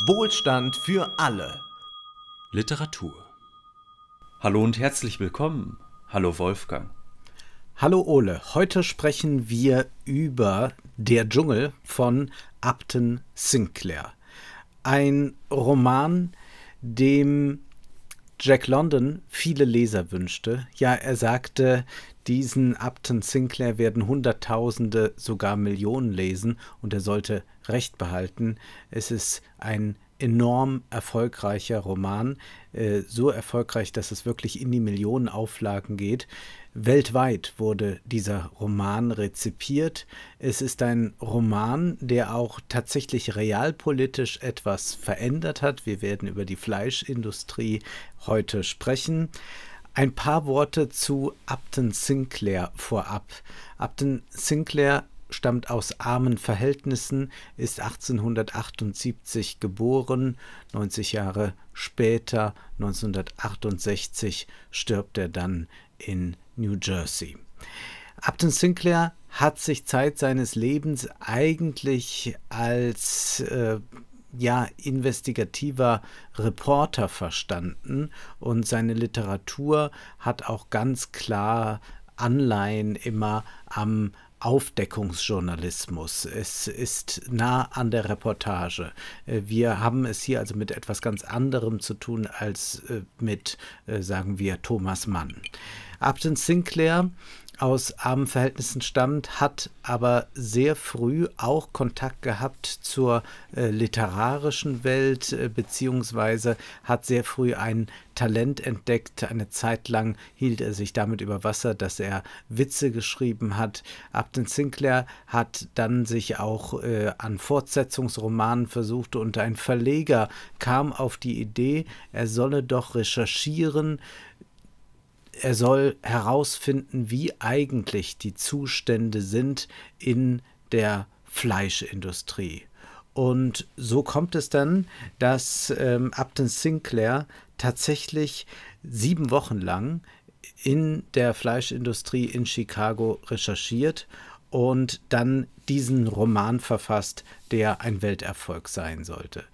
Wohlstand für alle. Literatur. Hallo und herzlich willkommen. Hallo Wolfgang. Hallo Ole. Heute sprechen wir über Der Dschungel von Upton Sinclair. Ein Roman, dem Jack London viele Leser wünschte. Ja, er sagte, diesen Upton Sinclair werden Hunderttausende, sogar Millionen lesen und er sollte recht behalten. Es ist ein enorm erfolgreicher Roman, äh, so erfolgreich, dass es wirklich in die Millionen Auflagen geht. Weltweit wurde dieser Roman rezipiert. Es ist ein Roman, der auch tatsächlich realpolitisch etwas verändert hat. Wir werden über die Fleischindustrie heute sprechen. Ein paar Worte zu Upton Sinclair vorab. Upton Sinclair stammt aus armen Verhältnissen, ist 1878 geboren, 90 Jahre später, 1968, stirbt er dann in New Jersey. Upton Sinclair hat sich Zeit seines Lebens eigentlich als äh, ja, investigativer Reporter verstanden und seine Literatur hat auch ganz klar Anleihen immer am Aufdeckungsjournalismus. Es ist nah an der Reportage. Äh, wir haben es hier also mit etwas ganz anderem zu tun als äh, mit, äh, sagen wir, Thomas Mann. Upton Sinclair aus armen Verhältnissen stammt, hat aber sehr früh auch Kontakt gehabt zur äh, literarischen Welt, äh, beziehungsweise hat sehr früh ein Talent entdeckt. Eine Zeit lang hielt er sich damit über Wasser, dass er Witze geschrieben hat. Upton Sinclair hat dann sich auch äh, an Fortsetzungsromanen versucht und ein Verleger kam auf die Idee, er solle doch recherchieren, er soll herausfinden, wie eigentlich die Zustände sind in der Fleischindustrie. Und so kommt es dann, dass ähm, Upton Sinclair tatsächlich sieben Wochen lang in der Fleischindustrie in Chicago recherchiert und dann diesen Roman verfasst, der ein Welterfolg sein sollte.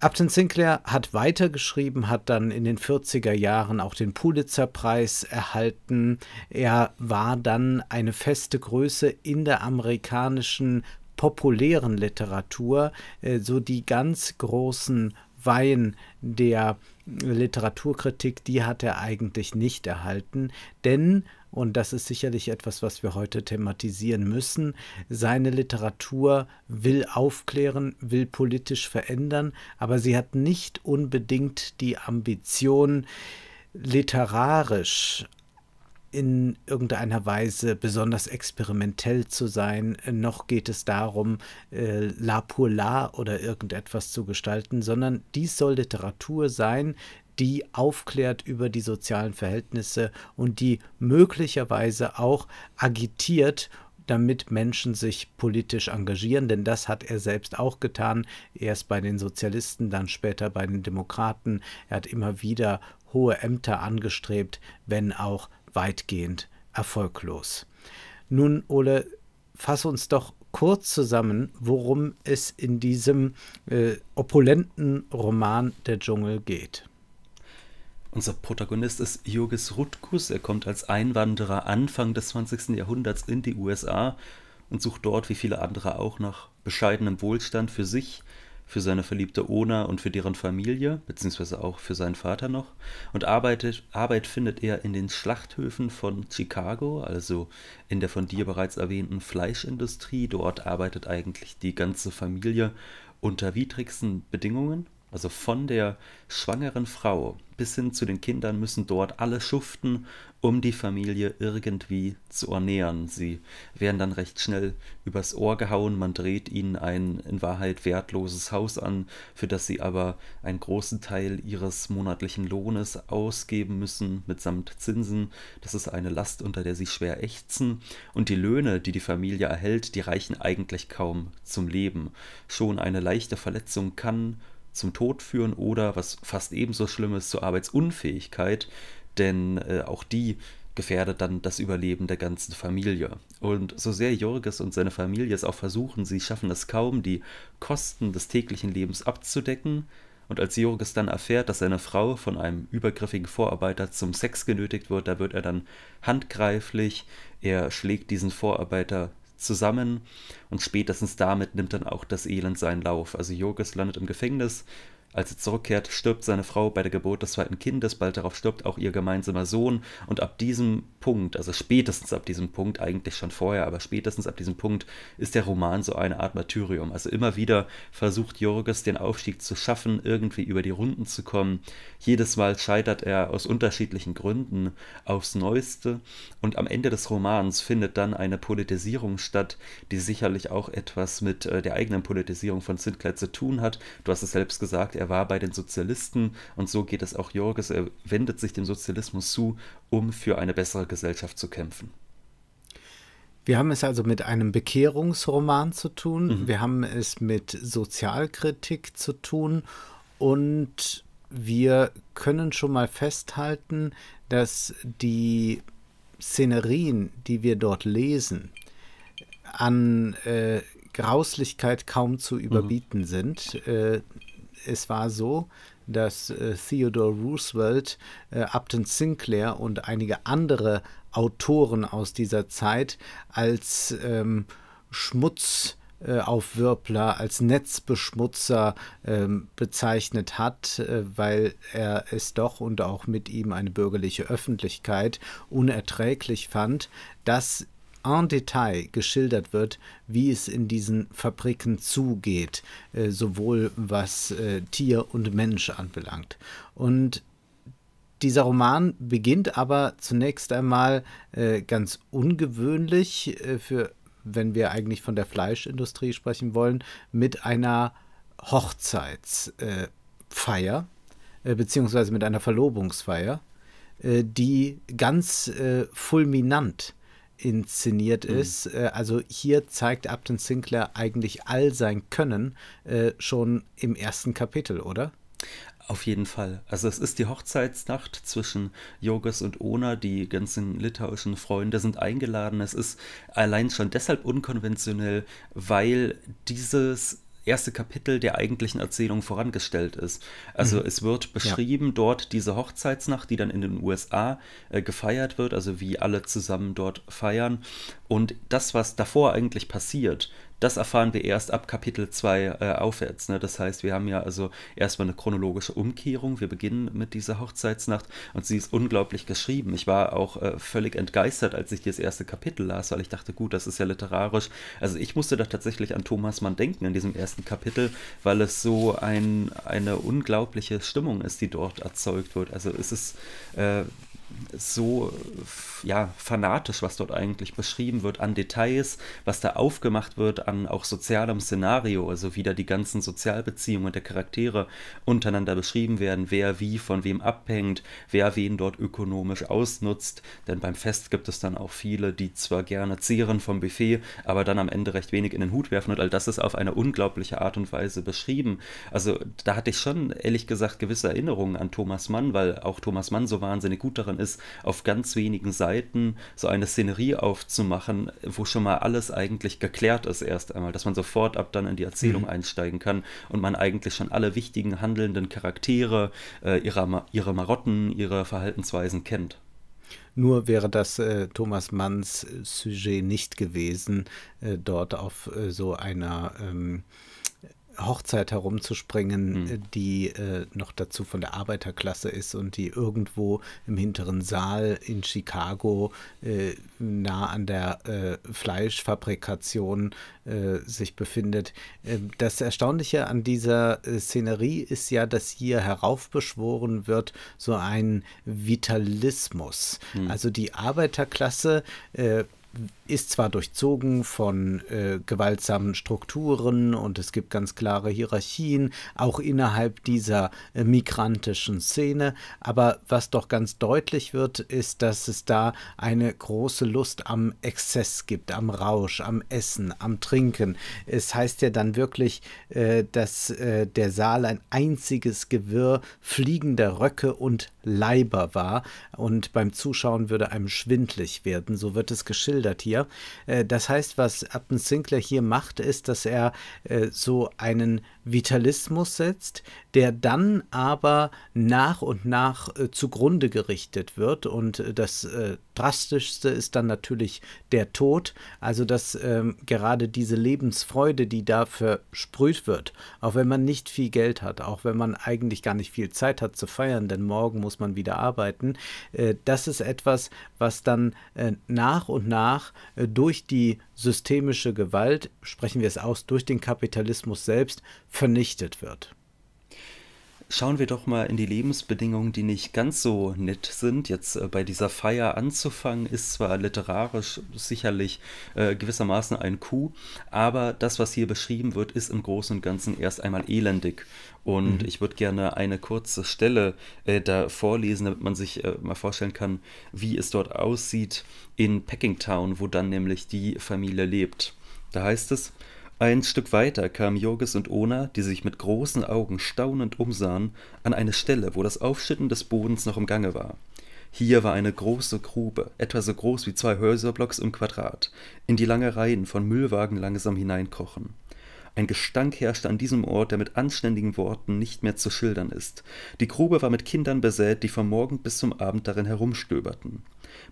Upton Sinclair hat weitergeschrieben, hat dann in den 40er Jahren auch den Pulitzer-Preis erhalten. Er war dann eine feste Größe in der amerikanischen populären Literatur, äh, so die ganz großen Weihen der Literaturkritik, die hat er eigentlich nicht erhalten, denn und das ist sicherlich etwas, was wir heute thematisieren müssen. Seine Literatur will aufklären, will politisch verändern, aber sie hat nicht unbedingt die Ambition, literarisch in irgendeiner Weise besonders experimentell zu sein, noch geht es darum, äh, La pour La oder irgendetwas zu gestalten, sondern dies soll Literatur sein, die aufklärt über die sozialen Verhältnisse und die möglicherweise auch agitiert, damit Menschen sich politisch engagieren, denn das hat er selbst auch getan, erst bei den Sozialisten, dann später bei den Demokraten. Er hat immer wieder hohe Ämter angestrebt, wenn auch weitgehend erfolglos. Nun, Ole, fass uns doch kurz zusammen, worum es in diesem äh, opulenten Roman Der Dschungel geht. Unser Protagonist ist Jogis Rutkus. Er kommt als Einwanderer Anfang des 20. Jahrhunderts in die USA und sucht dort, wie viele andere auch, nach bescheidenem Wohlstand für sich, für seine verliebte Ona und für deren Familie, beziehungsweise auch für seinen Vater noch. Und arbeitet, Arbeit findet er in den Schlachthöfen von Chicago, also in der von dir bereits erwähnten Fleischindustrie. Dort arbeitet eigentlich die ganze Familie unter widrigsten Bedingungen. Also von der schwangeren Frau bis hin zu den Kindern müssen dort alle schuften, um die Familie irgendwie zu ernähren. Sie werden dann recht schnell übers Ohr gehauen, man dreht ihnen ein in Wahrheit wertloses Haus an, für das sie aber einen großen Teil ihres monatlichen Lohnes ausgeben müssen, mitsamt Zinsen. Das ist eine Last, unter der sie schwer ächzen. Und die Löhne, die die Familie erhält, die reichen eigentlich kaum zum Leben. Schon eine leichte Verletzung kann zum Tod führen oder, was fast ebenso schlimm ist, zur Arbeitsunfähigkeit, denn äh, auch die gefährdet dann das Überleben der ganzen Familie. Und so sehr Jürges und seine Familie es auch versuchen, sie schaffen es kaum, die Kosten des täglichen Lebens abzudecken, und als Jurgis dann erfährt, dass seine Frau von einem übergriffigen Vorarbeiter zum Sex genötigt wird, da wird er dann handgreiflich. Er schlägt diesen Vorarbeiter zusammen und spätestens damit nimmt dann auch das Elend seinen Lauf. Also Jogis landet im Gefängnis als er zurückkehrt, stirbt seine Frau bei der Geburt des zweiten Kindes, bald darauf stirbt auch ihr gemeinsamer Sohn und ab diesem Punkt, also spätestens ab diesem Punkt, eigentlich schon vorher, aber spätestens ab diesem Punkt ist der Roman so eine Art Martyrium. Also immer wieder versucht Jorges den Aufstieg zu schaffen, irgendwie über die Runden zu kommen. Jedes Mal scheitert er aus unterschiedlichen Gründen aufs Neueste und am Ende des Romans findet dann eine Politisierung statt, die sicherlich auch etwas mit äh, der eigenen Politisierung von Sinclair zu tun hat. Du hast es selbst gesagt, er war bei den Sozialisten und so geht es auch Jorges, er wendet sich dem Sozialismus zu, um für eine bessere Gesellschaft zu kämpfen. Wir haben es also mit einem Bekehrungsroman zu tun, mhm. wir haben es mit Sozialkritik zu tun und wir können schon mal festhalten, dass die Szenerien, die wir dort lesen, an äh, Grauslichkeit kaum zu mhm. überbieten mhm. sind. Äh, es war so, dass äh, Theodore Roosevelt, äh, Upton Sinclair und einige andere Autoren aus dieser Zeit als ähm, Schmutzaufwirbler, äh, als Netzbeschmutzer ähm, bezeichnet hat, äh, weil er es doch und auch mit ihm eine bürgerliche Öffentlichkeit unerträglich fand, dass en Detail geschildert wird, wie es in diesen Fabriken zugeht, äh, sowohl was äh, Tier und Mensch anbelangt. Und dieser Roman beginnt aber zunächst einmal äh, ganz ungewöhnlich für wenn wir eigentlich von der Fleischindustrie sprechen wollen, mit einer Hochzeitsfeier, äh, äh, beziehungsweise mit einer Verlobungsfeier, äh, die ganz fulminant inszeniert mhm. ist. Äh, also hier zeigt Upton Sinclair eigentlich all sein Können äh, schon im ersten Kapitel, oder? Auf jeden Fall. Also es ist die Hochzeitsnacht zwischen Jogos und Ona. Die ganzen litauischen Freunde sind eingeladen. Es ist allein schon deshalb unkonventionell, weil dieses erste Kapitel der eigentlichen Erzählung vorangestellt ist. Also mhm. es wird beschrieben ja. dort diese Hochzeitsnacht, die dann in den USA äh, gefeiert wird, also wie alle zusammen dort feiern. Und das, was davor eigentlich passiert, das erfahren wir erst ab Kapitel 2 äh, aufwärts. Ne? Das heißt, wir haben ja also erstmal eine chronologische Umkehrung. Wir beginnen mit dieser Hochzeitsnacht und sie ist unglaublich geschrieben. Ich war auch äh, völlig entgeistert, als ich das erste Kapitel las, weil ich dachte, gut, das ist ja literarisch. Also ich musste da tatsächlich an Thomas Mann denken in diesem ersten Kapitel, weil es so ein, eine unglaubliche Stimmung ist, die dort erzeugt wird. Also es ist äh, so ja, fanatisch, was dort eigentlich beschrieben wird, an Details, was da aufgemacht wird, an auch sozialem Szenario, also wie da die ganzen Sozialbeziehungen der Charaktere untereinander beschrieben werden, wer wie von wem abhängt, wer wen dort ökonomisch ausnutzt. Denn beim Fest gibt es dann auch viele, die zwar gerne zehren vom Buffet, aber dann am Ende recht wenig in den Hut werfen und all das ist auf eine unglaubliche Art und Weise beschrieben. Also da hatte ich schon ehrlich gesagt gewisse Erinnerungen an Thomas Mann, weil auch Thomas Mann so wahnsinnig gut darin ist, auf ganz wenigen Seiten so eine Szenerie aufzumachen, wo schon mal alles eigentlich geklärt ist erst einmal, dass man sofort ab dann in die Erzählung mhm. einsteigen kann und man eigentlich schon alle wichtigen handelnden Charaktere, äh, ihre, ihre Marotten, ihre Verhaltensweisen kennt. Nur wäre das äh, Thomas Manns äh, Sujet nicht gewesen, äh, dort auf äh, so einer ähm, Hochzeit herumzuspringen, mhm. die äh, noch dazu von der Arbeiterklasse ist und die irgendwo im hinteren Saal in Chicago äh, nah an der äh, Fleischfabrikation äh, sich befindet. Ähm, das Erstaunliche an dieser äh, Szenerie ist ja, dass hier heraufbeschworen wird so ein Vitalismus. Mhm. Also die Arbeiterklasse ist zwar durchzogen von äh, gewaltsamen Strukturen und es gibt ganz klare Hierarchien, auch innerhalb dieser äh, migrantischen Szene, aber was doch ganz deutlich wird, ist, dass es da eine große Lust am Exzess gibt, am Rausch, am Essen, am Trinken. Es heißt ja dann wirklich, äh, dass äh, der Saal ein einziges Gewirr fliegender Röcke und Leiber war und beim Zuschauen würde einem schwindlig werden, so wird es geschildert hier. Sinclair. Äh, das heißt, was Upton Sinclair hier macht, ist, dass er äh, so einen Vitalismus setzt, der dann aber nach und nach äh, zugrunde gerichtet wird. Und äh, das äh, drastischste ist dann natürlich der Tod, also dass ähm, gerade diese Lebensfreude, die da versprüht wird, auch wenn man nicht viel Geld hat, auch wenn man eigentlich gar nicht viel Zeit hat zu feiern, denn morgen muss man wieder arbeiten, äh, das ist etwas, was dann äh, nach und nach äh, durch die systemische Gewalt, sprechen wir es aus, durch den Kapitalismus selbst vernichtet wird. Schauen wir doch mal in die Lebensbedingungen, die nicht ganz so nett sind. Jetzt äh, bei dieser Feier anzufangen, ist zwar literarisch sicherlich äh, gewissermaßen ein Coup, aber das, was hier beschrieben wird, ist im Großen und Ganzen erst einmal elendig. Und mhm. ich würde gerne eine kurze Stelle äh, da vorlesen, damit man sich äh, mal vorstellen kann, wie es dort aussieht in Packingtown, wo dann nämlich die Familie lebt. Da heißt es, ein Stück weiter kamen Jurgis und Ona, die sich mit großen Augen staunend umsahen, an eine Stelle, wo das Aufschütten des Bodens noch im Gange war. Hier war eine große Grube, etwa so groß wie zwei Häuserblocks im Quadrat, in die lange Reihen von Müllwagen langsam hineinkrochen. Ein Gestank herrschte an diesem Ort, der mit anständigen Worten nicht mehr zu schildern ist. Die Grube war mit Kindern besät, die vom Morgen bis zum Abend darin herumstöberten.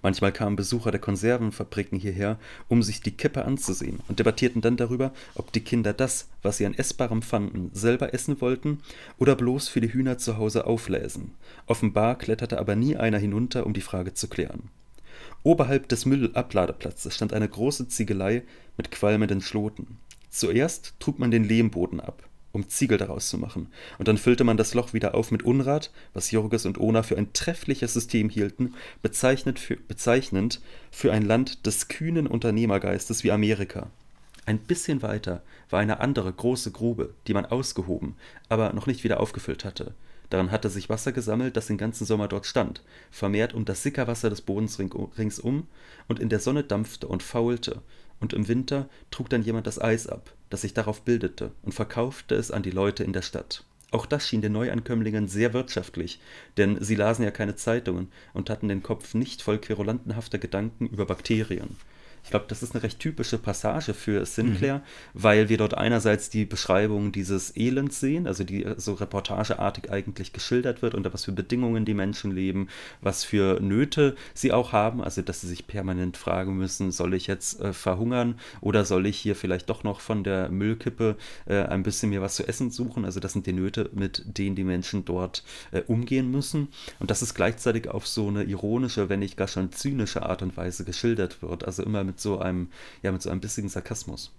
Manchmal kamen Besucher der Konservenfabriken hierher, um sich die Kippe anzusehen und debattierten dann darüber, ob die Kinder das, was sie an Essbarem fanden, selber essen wollten oder bloß für die Hühner zu Hause aufläsen. Offenbar kletterte aber nie einer hinunter, um die Frage zu klären. Oberhalb des Müllabladeplatzes stand eine große Ziegelei mit qualmenden Schloten. Zuerst trug man den Lehmboden ab, um Ziegel daraus zu machen, und dann füllte man das Loch wieder auf mit Unrat, was Jurges und Ona für ein treffliches System hielten, bezeichnet für, bezeichnend für ein Land des kühnen Unternehmergeistes wie Amerika. Ein bisschen weiter war eine andere große Grube, die man ausgehoben, aber noch nicht wieder aufgefüllt hatte. Daran hatte sich Wasser gesammelt, das den ganzen Sommer dort stand, vermehrt um das Sickerwasser des Bodens ringsum und in der Sonne dampfte und faulte, und im Winter trug dann jemand das Eis ab, das sich darauf bildete, und verkaufte es an die Leute in der Stadt. Auch das schien den Neuankömmlingen sehr wirtschaftlich, denn sie lasen ja keine Zeitungen und hatten den Kopf nicht voll querulantenhafter Gedanken über Bakterien. Ich glaube, das ist eine recht typische Passage für Sinclair, mhm. weil wir dort einerseits die Beschreibung dieses Elends sehen, also die so reportageartig eigentlich geschildert wird, unter was für Bedingungen die Menschen leben, was für Nöte sie auch haben, also dass sie sich permanent fragen müssen, soll ich jetzt äh, verhungern oder soll ich hier vielleicht doch noch von der Müllkippe äh, ein bisschen mir was zu essen suchen? Also das sind die Nöte, mit denen die Menschen dort äh, umgehen müssen. Und das ist gleichzeitig auf so eine ironische, wenn nicht gar schon zynische Art und Weise geschildert wird. Also immer mit mit so einem, ja, mit so einem bissigen Sarkasmus.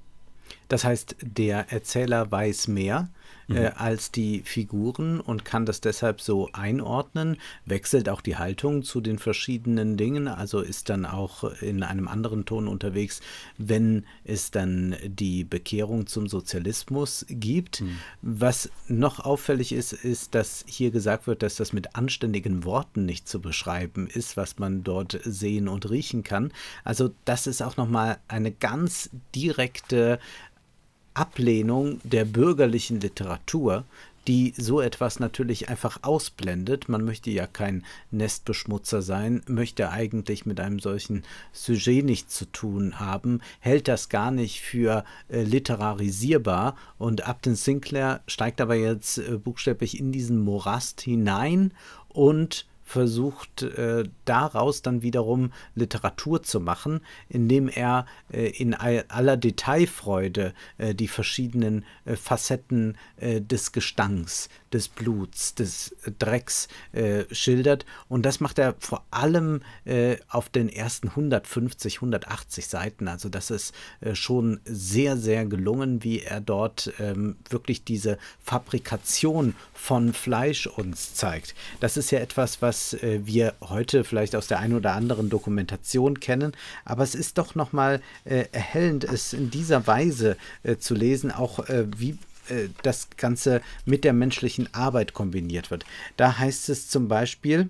Das heißt, der Erzähler weiß mehr Mhm. äh, als die Figuren und kann das deshalb so einordnen. Wechselt auch die Haltung zu den verschiedenen Dingen, also ist dann auch in einem anderen Ton unterwegs, wenn es dann die Bekehrung zum Sozialismus gibt. Mhm. Was noch auffällig ist, ist, dass hier gesagt wird, dass das mit anständigen Worten nicht zu beschreiben ist, was man dort sehen und riechen kann. Also das ist auch nochmal eine ganz direkte Ablehnung der bürgerlichen Literatur, die so etwas natürlich einfach ausblendet. Man möchte ja kein Nestbeschmutzer sein, möchte eigentlich mit einem solchen Sujet nichts zu tun haben, hält das gar nicht für äh, literarisierbar und Upton Sinclair steigt aber jetzt äh, buchstäblich in diesen Morast hinein und versucht äh, daraus dann wiederum Literatur zu machen, indem er äh, in aller Detailfreude äh, die verschiedenen äh, Facetten äh, des Gestanks, des Bluts, des Drecks äh, schildert. Und das macht er vor allem auf den ersten 150, 180 Seiten. Also das ist schon sehr, sehr gelungen, wie er dort ähm, wirklich diese Fabrikation von Fleisch uns zeigt. Das ist ja etwas, was was äh, wir heute vielleicht aus der einen oder anderen Dokumentation kennen. Aber es ist doch nochmal äh, erhellend, es in dieser Weise äh, zu lesen, auch äh, wie äh, das Ganze mit der menschlichen Arbeit kombiniert wird. Da heißt es zum Beispiel,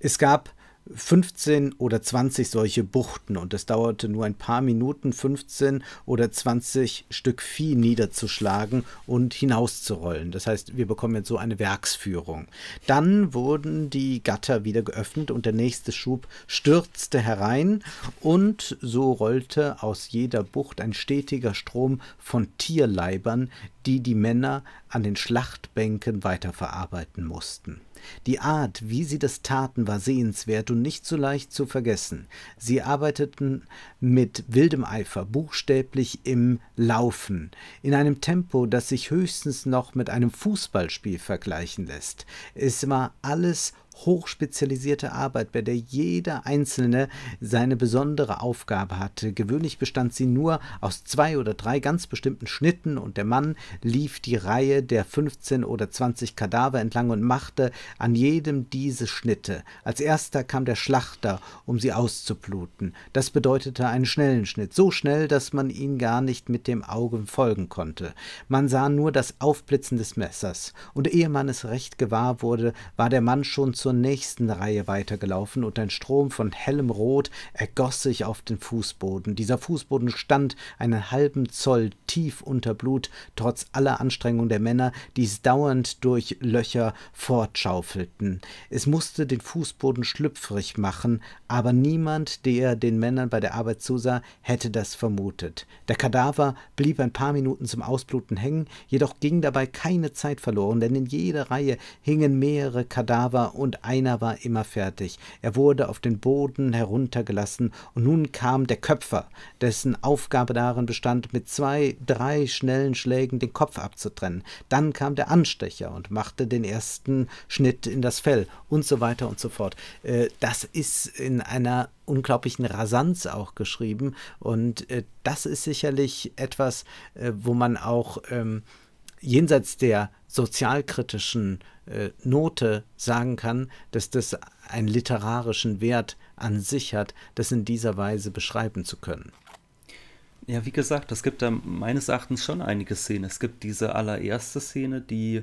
es gab 15 oder 20 solche Buchten und es dauerte nur ein paar Minuten, 15 oder 20 Stück Vieh niederzuschlagen und hinauszurollen. Das heißt, wir bekommen jetzt so eine Werksführung. Dann wurden die Gatter wieder geöffnet und der nächste Schub stürzte herein und so rollte aus jeder Bucht ein stetiger Strom von Tierleibern, die die Männer an den Schlachtbänken weiterverarbeiten mussten. Die Art, wie sie das taten, war sehenswert und nicht so leicht zu vergessen. Sie arbeiteten mit wildem Eifer, buchstäblich im Laufen, in einem Tempo, das sich höchstens noch mit einem Fußballspiel vergleichen lässt. Es war alles hochspezialisierte Arbeit, bei der jeder Einzelne seine besondere Aufgabe hatte. Gewöhnlich bestand sie nur aus zwei oder drei ganz bestimmten Schnitten und der Mann lief die Reihe der 15 oder 20 Kadaver entlang und machte an jedem diese Schnitte. Als erster kam der Schlachter, um sie auszubluten. Das bedeutete einen schnellen Schnitt, so schnell, dass man ihn gar nicht mit dem Auge folgen konnte. Man sah nur das Aufblitzen des Messers. Und ehe man es recht gewahr wurde, war der Mann schon zur nächsten Reihe weitergelaufen und ein Strom von hellem Rot ergoss sich auf den Fußboden. Dieser Fußboden stand einen halben Zoll tief unter Blut, trotz aller Anstrengung der Männer, die es dauernd durch Löcher fortschaufelten. Es musste den Fußboden schlüpfrig machen, aber niemand, der den Männern bei der Arbeit zusah, hätte das vermutet. Der Kadaver blieb ein paar Minuten zum Ausbluten hängen, jedoch ging dabei keine Zeit verloren, denn in jeder Reihe hingen mehrere Kadaver und und einer war immer fertig. Er wurde auf den Boden heruntergelassen, und nun kam der Köpfer, dessen Aufgabe darin bestand, mit zwei, drei schnellen Schlägen den Kopf abzutrennen. Dann kam der Anstecher und machte den ersten Schnitt in das Fell und so weiter und so fort. Äh, das ist in einer unglaublichen Rasanz auch geschrieben. Und äh, das ist sicherlich etwas, äh, wo man auch ähm, jenseits der sozialkritischen äh, Note sagen kann, dass das einen literarischen Wert an sich hat, das in dieser Weise beschreiben zu können. Ja, wie gesagt, es gibt da meines Erachtens schon einige Szenen. Es gibt diese allererste Szene, die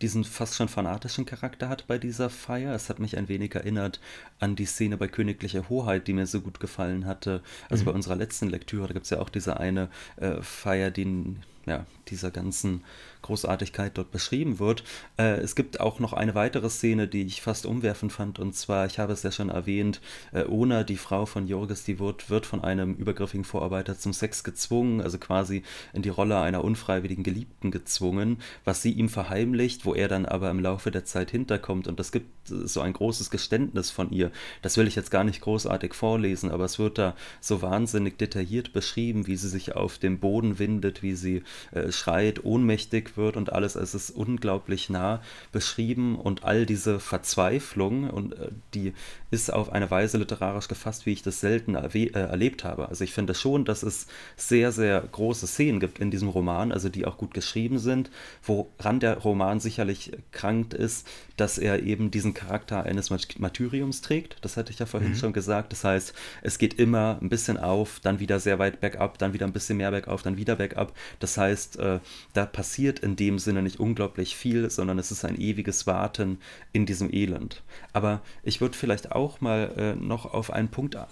diesen fast schon fanatischen Charakter hat bei dieser Feier. Es hat mich ein wenig erinnert an die Szene bei Königlicher Hoheit, die mir so gut gefallen hatte. Also mhm. bei unserer letzten Lektüre, da gibt es ja auch diese eine äh, Feier, die ja, dieser ganzen Großartigkeit dort beschrieben wird. Äh, es gibt auch noch eine weitere Szene, die ich fast umwerfend fand, und zwar, ich habe es ja schon erwähnt, äh, Ona, die Frau von Jorges, die wird, wird von einem übergriffigen Vorarbeiter zum Sex gezwungen, also quasi in die Rolle einer unfreiwilligen Geliebten gezwungen, was sie ihm verheimlicht, wo er dann aber im Laufe der Zeit hinterkommt. Und das gibt so ein großes Geständnis von ihr. Das will ich jetzt gar nicht großartig vorlesen, aber es wird da so wahnsinnig detailliert beschrieben, wie sie sich auf dem Boden windet, wie sie äh, schreit, ohnmächtig wird und alles. Es ist unglaublich nah beschrieben und all diese Verzweiflung und äh, die ist auf eine Weise literarisch gefasst, wie ich das selten äh, erlebt habe. Also ich finde schon, dass es sehr, sehr große Szenen gibt in diesem Roman, also die auch gut geschrieben sind, woran der Roman sicherlich krankt ist, dass er eben diesen Charakter eines Martyriums trägt. Das hatte ich ja vorhin mhm. schon gesagt. Das heißt, es geht immer ein bisschen auf, dann wieder sehr weit bergab, dann wieder ein bisschen mehr bergauf, dann wieder bergab. Das heißt, äh, äh, da passiert in dem Sinne nicht unglaublich viel, sondern es ist ein ewiges Warten in diesem Elend. Aber ich würde vielleicht auch mal äh, noch auf einen Punkt äh,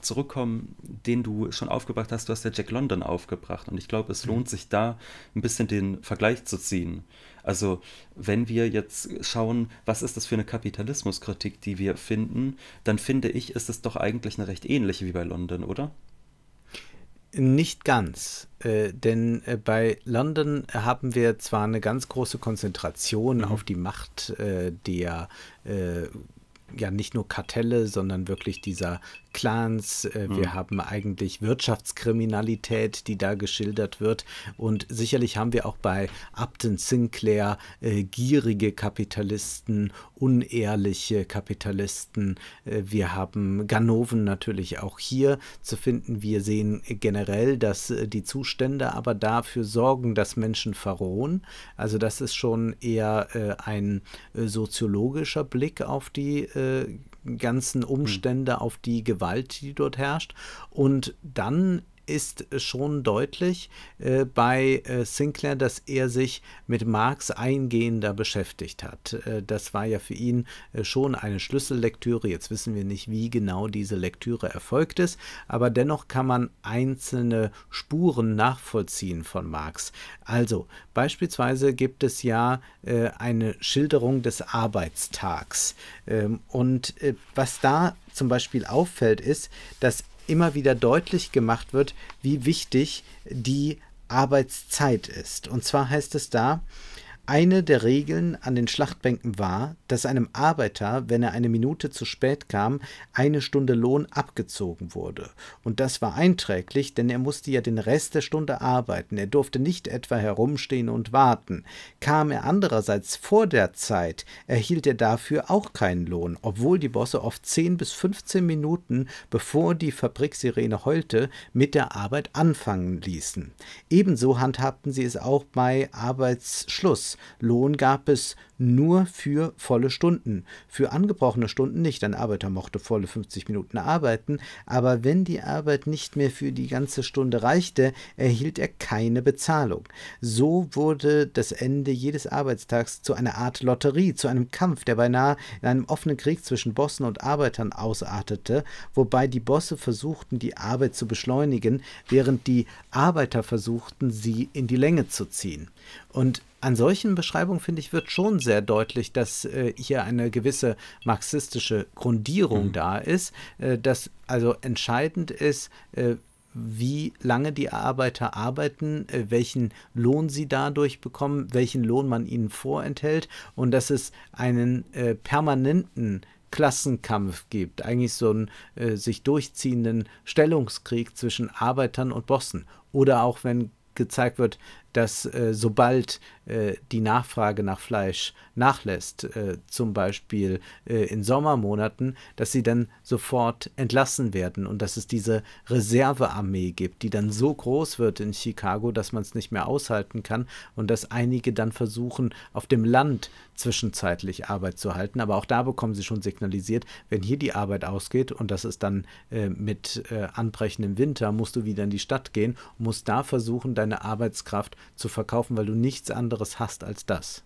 zurückkommen, den du schon aufgebracht hast. Du hast ja Jack London aufgebracht und ich glaube, es mhm. lohnt sich da ein bisschen den Vergleich zu ziehen. Also wenn wir jetzt schauen, was ist das für eine Kapitalismuskritik, die wir finden, dann finde ich, ist es doch eigentlich eine recht ähnliche wie bei London, oder? Nicht ganz, äh, denn äh, bei London äh, haben wir zwar eine ganz große Konzentration mhm. auf die Macht äh, der äh, ja nicht nur Kartelle, sondern wirklich dieser Clans. Äh, mhm. Wir haben eigentlich Wirtschaftskriminalität, die da geschildert wird. Und sicherlich haben wir auch bei Upton Sinclair äh, gierige Kapitalisten, unehrliche Kapitalisten. Äh, wir haben Ganoven natürlich auch hier zu finden. Wir sehen generell, dass äh, die Zustände aber dafür sorgen, dass Menschen verrohen. Also das ist schon eher äh, ein soziologischer Blick auf die äh, äh, ganzen Umstände, mhm. auf die Gewalt, die dort herrscht. Und dann ist schon deutlich äh, bei äh, Sinclair, dass er sich mit Marx eingehender beschäftigt hat. Äh, das war ja für ihn äh, schon eine Schlüssellektüre. Jetzt wissen wir nicht, wie genau diese Lektüre erfolgt ist, aber dennoch kann man einzelne Spuren nachvollziehen von Marx. Also beispielsweise gibt es ja äh, eine Schilderung des Arbeitstags. Ähm, und äh, was da zum Beispiel auffällt, ist, dass immer wieder deutlich gemacht wird, wie wichtig die Arbeitszeit ist. Und zwar heißt es da, eine der Regeln an den Schlachtbänken war, dass einem Arbeiter, wenn er eine Minute zu spät kam, eine Stunde Lohn abgezogen wurde. Und das war einträglich, denn er musste ja den Rest der Stunde arbeiten. Er durfte nicht etwa herumstehen und warten. Kam er andererseits vor der Zeit, erhielt er dafür auch keinen Lohn, obwohl die Bosse oft 10 bis 15 Minuten, bevor die Fabriksirene heulte, mit der Arbeit anfangen ließen. Ebenso handhabten sie es auch bei Arbeitsschluss. Lohn gab es nur für volle Stunden, für angebrochene Stunden nicht. Ein Arbeiter mochte volle 50 Minuten arbeiten, aber wenn die Arbeit nicht mehr für die ganze Stunde reichte, erhielt er keine Bezahlung. So wurde das Ende jedes Arbeitstags zu einer Art Lotterie, zu einem Kampf, der beinahe in einem offenen Krieg zwischen Bossen und Arbeitern ausartete, wobei die Bosse versuchten, die Arbeit zu beschleunigen, während die Arbeiter versuchten, sie in die Länge zu ziehen. Und an solchen Beschreibungen, finde ich, wird schon sehr deutlich, dass äh, hier eine gewisse marxistische Grundierung mhm. da ist, äh, dass also entscheidend ist, äh, wie lange die Arbeiter arbeiten, äh, welchen Lohn sie dadurch bekommen, welchen Lohn man ihnen vorenthält und dass es einen äh, permanenten Klassenkampf gibt, eigentlich so einen äh, sich durchziehenden Stellungskrieg zwischen Arbeitern und Bossen oder auch wenn gezeigt wird, dass äh, sobald äh, die Nachfrage nach Fleisch nachlässt, äh, zum Beispiel äh, in Sommermonaten, dass sie dann sofort entlassen werden und dass es diese Reservearmee gibt, die dann so groß wird in Chicago, dass man es nicht mehr aushalten kann und dass einige dann versuchen, auf dem Land zwischenzeitlich Arbeit zu halten. Aber auch da bekommen sie schon signalisiert, wenn hier die Arbeit ausgeht und das ist dann äh, mit äh, anbrechendem Winter, musst du wieder in die Stadt gehen, musst da versuchen, deine Arbeitskraft zu verkaufen, weil du nichts anderes hast als das.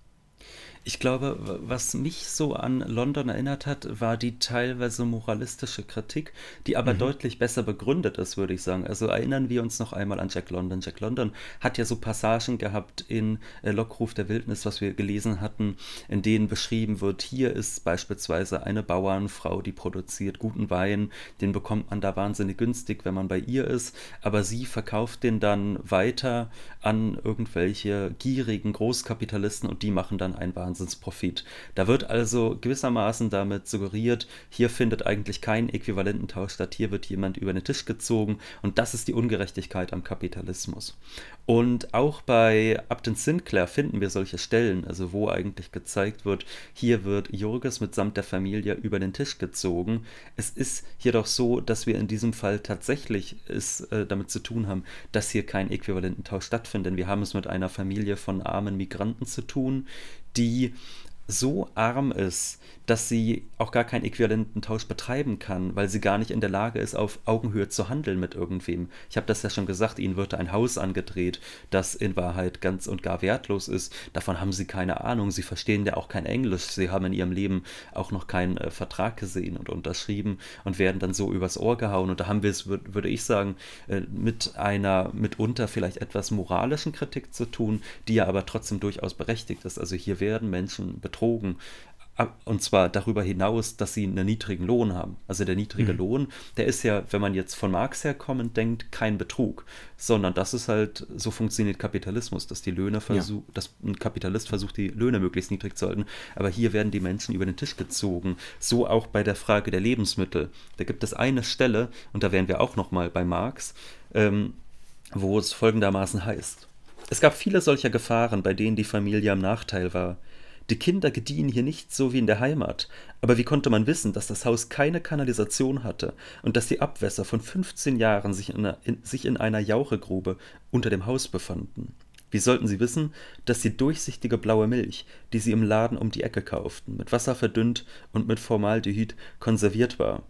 Ich glaube, was mich so an London erinnert hat, war die teilweise moralistische Kritik, die aber mhm. deutlich besser begründet ist, würde ich sagen. Also erinnern wir uns noch einmal an Jack London. Jack London hat ja so Passagen gehabt in äh, Lockruf der Wildnis, was wir gelesen hatten, in denen beschrieben wird, hier ist beispielsweise eine Bauernfrau, die produziert guten Wein, den bekommt man da wahnsinnig günstig, wenn man bei ihr ist, aber sie verkauft den dann weiter an irgendwelche gierigen Großkapitalisten und die machen dann ein Wahnsinn. Wahnsinnsprophet. Da wird also gewissermaßen damit suggeriert, hier findet eigentlich kein äquivalenten Tausch statt, hier wird jemand über den Tisch gezogen und das ist die Ungerechtigkeit am Kapitalismus. Und auch bei Upton Sinclair finden wir solche Stellen, also wo eigentlich gezeigt wird, hier wird Jurgis mitsamt der Familie über den Tisch gezogen. Es ist jedoch so, dass wir in diesem Fall tatsächlich es äh, damit zu tun haben, dass hier kein äquivalenten Tausch stattfindet, denn wir haben es mit einer Familie von armen Migranten zu tun, die so arm ist, dass sie auch gar keinen äquivalenten Tausch betreiben kann, weil sie gar nicht in der Lage ist, auf Augenhöhe zu handeln mit irgendwem. Ich habe das ja schon gesagt, ihnen wird ein Haus angedreht, das in Wahrheit ganz und gar wertlos ist. Davon haben sie keine Ahnung. Sie verstehen ja auch kein Englisch. Sie haben in ihrem Leben auch noch keinen äh, Vertrag gesehen und unterschrieben und werden dann so übers Ohr gehauen. Und da haben wir es, würd, würde ich sagen, äh, mit einer mitunter vielleicht etwas moralischen Kritik zu tun, die ja aber trotzdem durchaus berechtigt ist. Also hier werden Menschen betroffen. Drogen. Ah, und zwar darüber hinaus, dass sie einen niedrigen Lohn haben. Also der niedrige mhm. Lohn, der ist ja, wenn man jetzt von Marx herkommend denkt, kein Betrug, sondern das ist halt, so funktioniert Kapitalismus, dass die Löhne versucht, ja. dass ein Kapitalist versucht, die Löhne möglichst niedrig zu halten. Aber hier werden die Menschen über den Tisch gezogen. So auch bei der Frage der Lebensmittel. Da gibt es eine Stelle, und da wären wir auch nochmal bei Marx, ähm, wo es folgendermaßen heißt. Es gab viele solcher Gefahren, bei denen die Familie am Nachteil war. Die Kinder gediehen hier nicht so wie in der Heimat. Aber wie konnte man wissen, dass das Haus keine Kanalisation hatte und dass die Abwässer von 15 Jahren sich in einer, in, sich in einer Jauchegrube unter dem Haus befanden? Wie sollten sie wissen, dass die durchsichtige blaue Milch, die sie im Laden um die Ecke kauften, mit Wasser verdünnt und mit Formaldehyd konserviert war?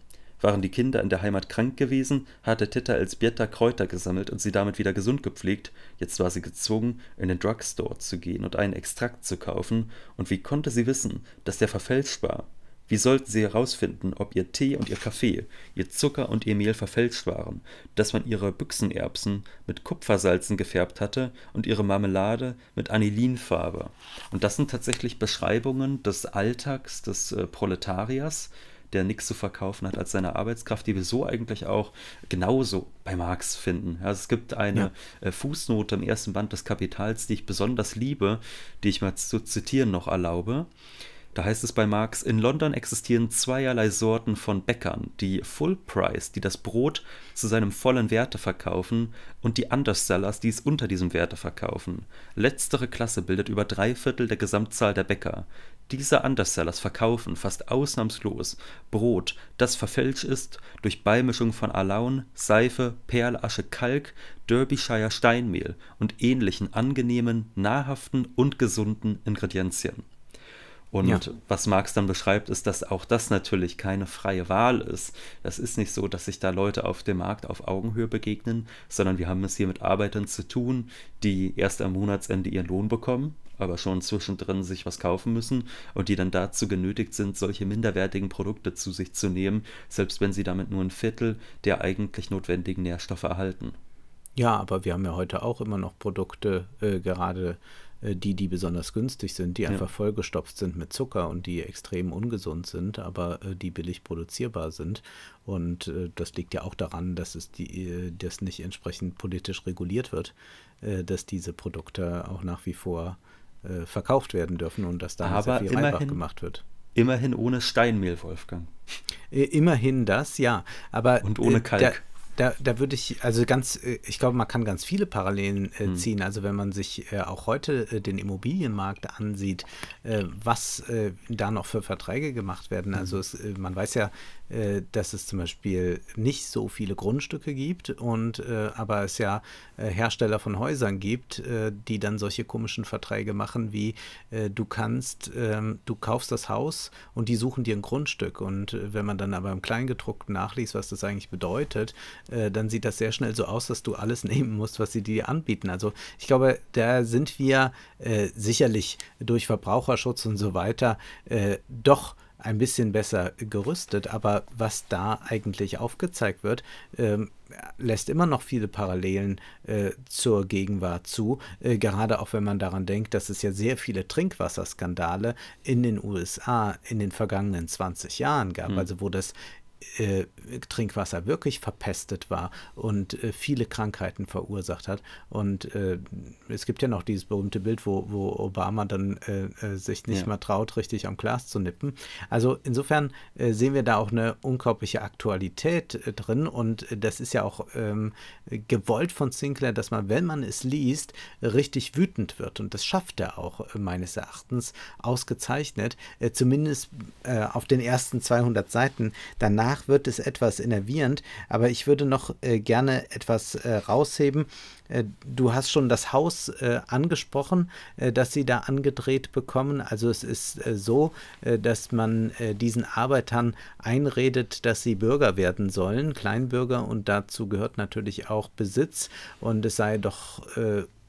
Waren die Kinder in der Heimat krank gewesen, hatte Titta Elsbieta Kräuter gesammelt und sie damit wieder gesund gepflegt, jetzt war sie gezwungen, in den Drugstore zu gehen und einen Extrakt zu kaufen, und wie konnte sie wissen, dass der verfälscht war? Wie sollten sie herausfinden, ob ihr Tee und ihr Kaffee, ihr Zucker und ihr Mehl verfälscht waren, dass man ihre Büchsenerbsen mit Kupfersalzen gefärbt hatte und ihre Marmelade mit Anilinfarbe? Und das sind tatsächlich Beschreibungen des Alltags des äh, Proletariers, der nichts zu verkaufen hat als seine Arbeitskraft, die wir so eigentlich auch genauso bei Marx finden. Also es gibt eine ja. Äh, Fußnote im ersten Band des Kapitals, die ich besonders liebe, die ich mal zu zitieren noch erlaube. Da heißt es bei Marx, in London existieren zweierlei Sorten von Bäckern, die Full Price, die das Brot zu seinem vollen Werte verkaufen, und die Undersellers, die es unter diesem Werte verkaufen. Letztere Klasse bildet über drei Viertel der Gesamtzahl der Bäcker. Diese Undersellers verkaufen fast ausnahmslos Brot, das verfälscht ist durch Beimischung von Alaun, Seife, Perlasche, Kalk, Derbyshire Steinmehl und ähnlichen angenehmen, nahrhaften und gesunden Ingredienzien. Und ja. was Marx dann beschreibt, ist, dass auch das natürlich keine freie Wahl ist. Das ist nicht so, dass sich da Leute auf dem Markt auf Augenhöhe begegnen, sondern wir haben es hier mit Arbeitern zu tun, die erst am Monatsende ihren Lohn bekommen aber schon zwischendrin sich was kaufen müssen und die dann dazu genötigt sind, solche minderwertigen Produkte zu sich zu nehmen, selbst wenn sie damit nur ein Viertel der eigentlich notwendigen Nährstoffe erhalten. Ja, aber wir haben ja heute auch immer noch Produkte, äh, gerade äh, die, die besonders günstig sind, die ja. einfach vollgestopft sind mit Zucker und die extrem ungesund sind, aber äh, die billig produzierbar sind. Und äh, das liegt ja auch daran, dass es die, äh, das nicht entsprechend politisch reguliert wird, äh, dass diese Produkte auch nach wie vor äh, äh, verkauft werden dürfen und dass da Aber sehr viel immerhin, einfach gemacht wird. Immerhin ohne Steinmehl, Wolfgang. Äh, immerhin das, ja. Aber und ohne äh, Kalk. Da, da, da würde ich, also ganz, äh, ich glaube, man kann ganz viele Parallelen äh, hm. ziehen. Also wenn man sich äh, auch heute äh, den Immobilienmarkt ansieht, was da noch für Verträge gemacht werden. Hm. Also es, man weiß ja, äh, dass es zum Beispiel nicht so viele Grundstücke gibt und äh, aber es ja äh, Hersteller von Häusern gibt, die dann solche komischen Verträge machen wie du kannst, ähm, du kaufst das Haus und die suchen dir ein Grundstück und wenn man dann aber im Kleingedruckten nachliest, was das eigentlich bedeutet, dann sieht das sehr schnell so aus, dass du alles nehmen musst, was sie dir anbieten. Also ich glaube, da sind wir sicherlich durch Verbraucherschutz und so weiter doch ein bisschen besser gerüstet, aber was da eigentlich aufgezeigt wird, ähm, lässt immer noch viele Parallelen äh, zur Gegenwart zu, äh, gerade auch wenn man daran denkt, dass es ja sehr viele Trinkwasserskandale in den USA in den vergangenen 20 Jahren gab, mhm. also wo das äh, Trinkwasser wirklich verpestet war und äh, viele Krankheiten verursacht hat. Und äh, es gibt ja noch dieses berühmte Bild, wo, wo Obama dann äh, äh, sich nicht ja. mal traut, richtig am Glas zu nippen. Also insofern äh, sehen wir da auch eine unglaubliche Aktualität drin und das ist ja auch ähm, gewollt von Sinclair, dass man, wenn man es liest, richtig wütend wird. Und das schafft er auch meines Erachtens ausgezeichnet, zumindest auf den ersten 200 Seiten. Danach danach wird es etwas innervierend, aber ich würde noch äh, gerne etwas äh, rausheben. Äh, du hast schon das Haus äh, angesprochen, äh, das sie da angedreht bekommen. Also es ist äh, so, dass man diesen Arbeitern einredet, dass sie Bürger werden sollen, Kleinbürger und dazu gehört natürlich auch Besitz und es sei doch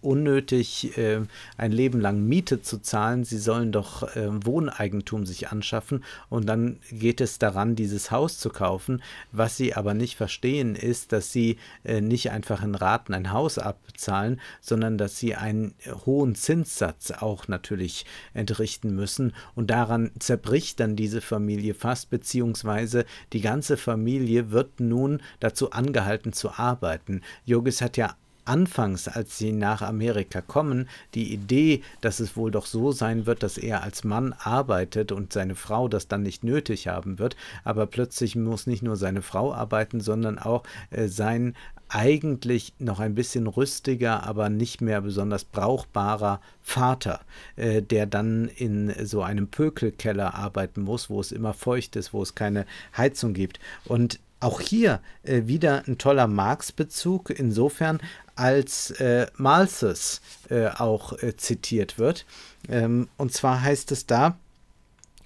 unnötig, äh, ein Leben lang Miete zu zahlen. Sie sollen doch äh, Wohneigentum sich anschaffen und dann geht es daran, dieses Haus zu kaufen. Was sie aber nicht verstehen, ist, dass sie äh, nicht einfach in Raten ein Haus abzahlen, sondern dass sie einen hohen Zinssatz auch natürlich entrichten müssen. Und daran zerbricht dann diese Familie fast, beziehungsweise die ganze Familie wird nun dazu angehalten zu arbeiten. Yogis hat ja anfangs, als sie nach Amerika kommen, die Idee, dass es wohl doch so sein wird, dass er als Mann arbeitet und seine Frau das dann nicht nötig haben wird, aber plötzlich muss nicht nur seine Frau arbeiten, sondern auch äh, sein eigentlich noch ein bisschen rüstiger, aber nicht mehr besonders brauchbarer Vater, äh, der dann in so einem Pökelkeller arbeiten muss, wo es immer feucht ist, wo es keine Heizung gibt. Und auch hier äh, wieder ein toller Marx-Bezug, insofern, als äh, Malthus äh, auch äh, zitiert wird. Ähm, und zwar heißt es da,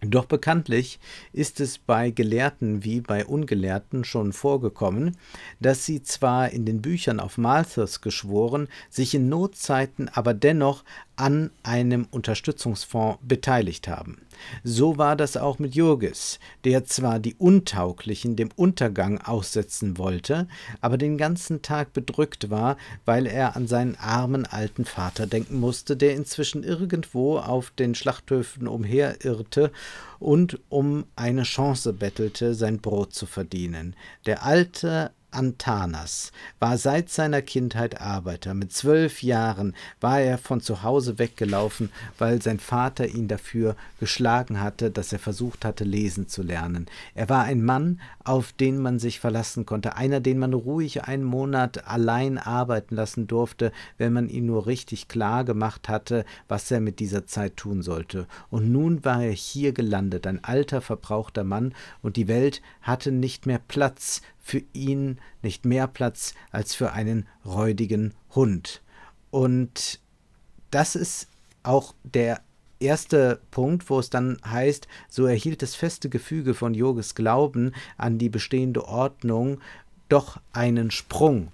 doch bekanntlich ist es bei Gelehrten wie bei Ungelehrten schon vorgekommen, dass sie zwar in den Büchern auf Malthus geschworen, sich in Notzeiten aber dennoch an einem Unterstützungsfonds beteiligt haben. So war das auch mit Jurgis, der zwar die Untauglichen dem Untergang aussetzen wollte, aber den ganzen Tag bedrückt war, weil er an seinen armen alten Vater denken musste, der inzwischen irgendwo auf den Schlachthöfen umherirrte und um eine Chance bettelte, sein Brot zu verdienen. Der alte, Antanas war seit seiner Kindheit Arbeiter. Mit zwölf Jahren war er von zu Hause weggelaufen, weil sein Vater ihn dafür geschlagen hatte, dass er versucht hatte, lesen zu lernen. Er war ein Mann, auf den man sich verlassen konnte, einer, den man ruhig einen Monat allein arbeiten lassen durfte, wenn man ihm nur richtig klar gemacht hatte, was er mit dieser Zeit tun sollte. Und nun war er hier gelandet, ein alter, verbrauchter Mann, und die Welt hatte nicht mehr Platz für ihn nicht mehr Platz als für einen räudigen Hund. Und das ist auch der erste Punkt, wo es dann heißt, so erhielt das feste Gefüge von Yogis Glauben an die bestehende Ordnung doch einen Sprung.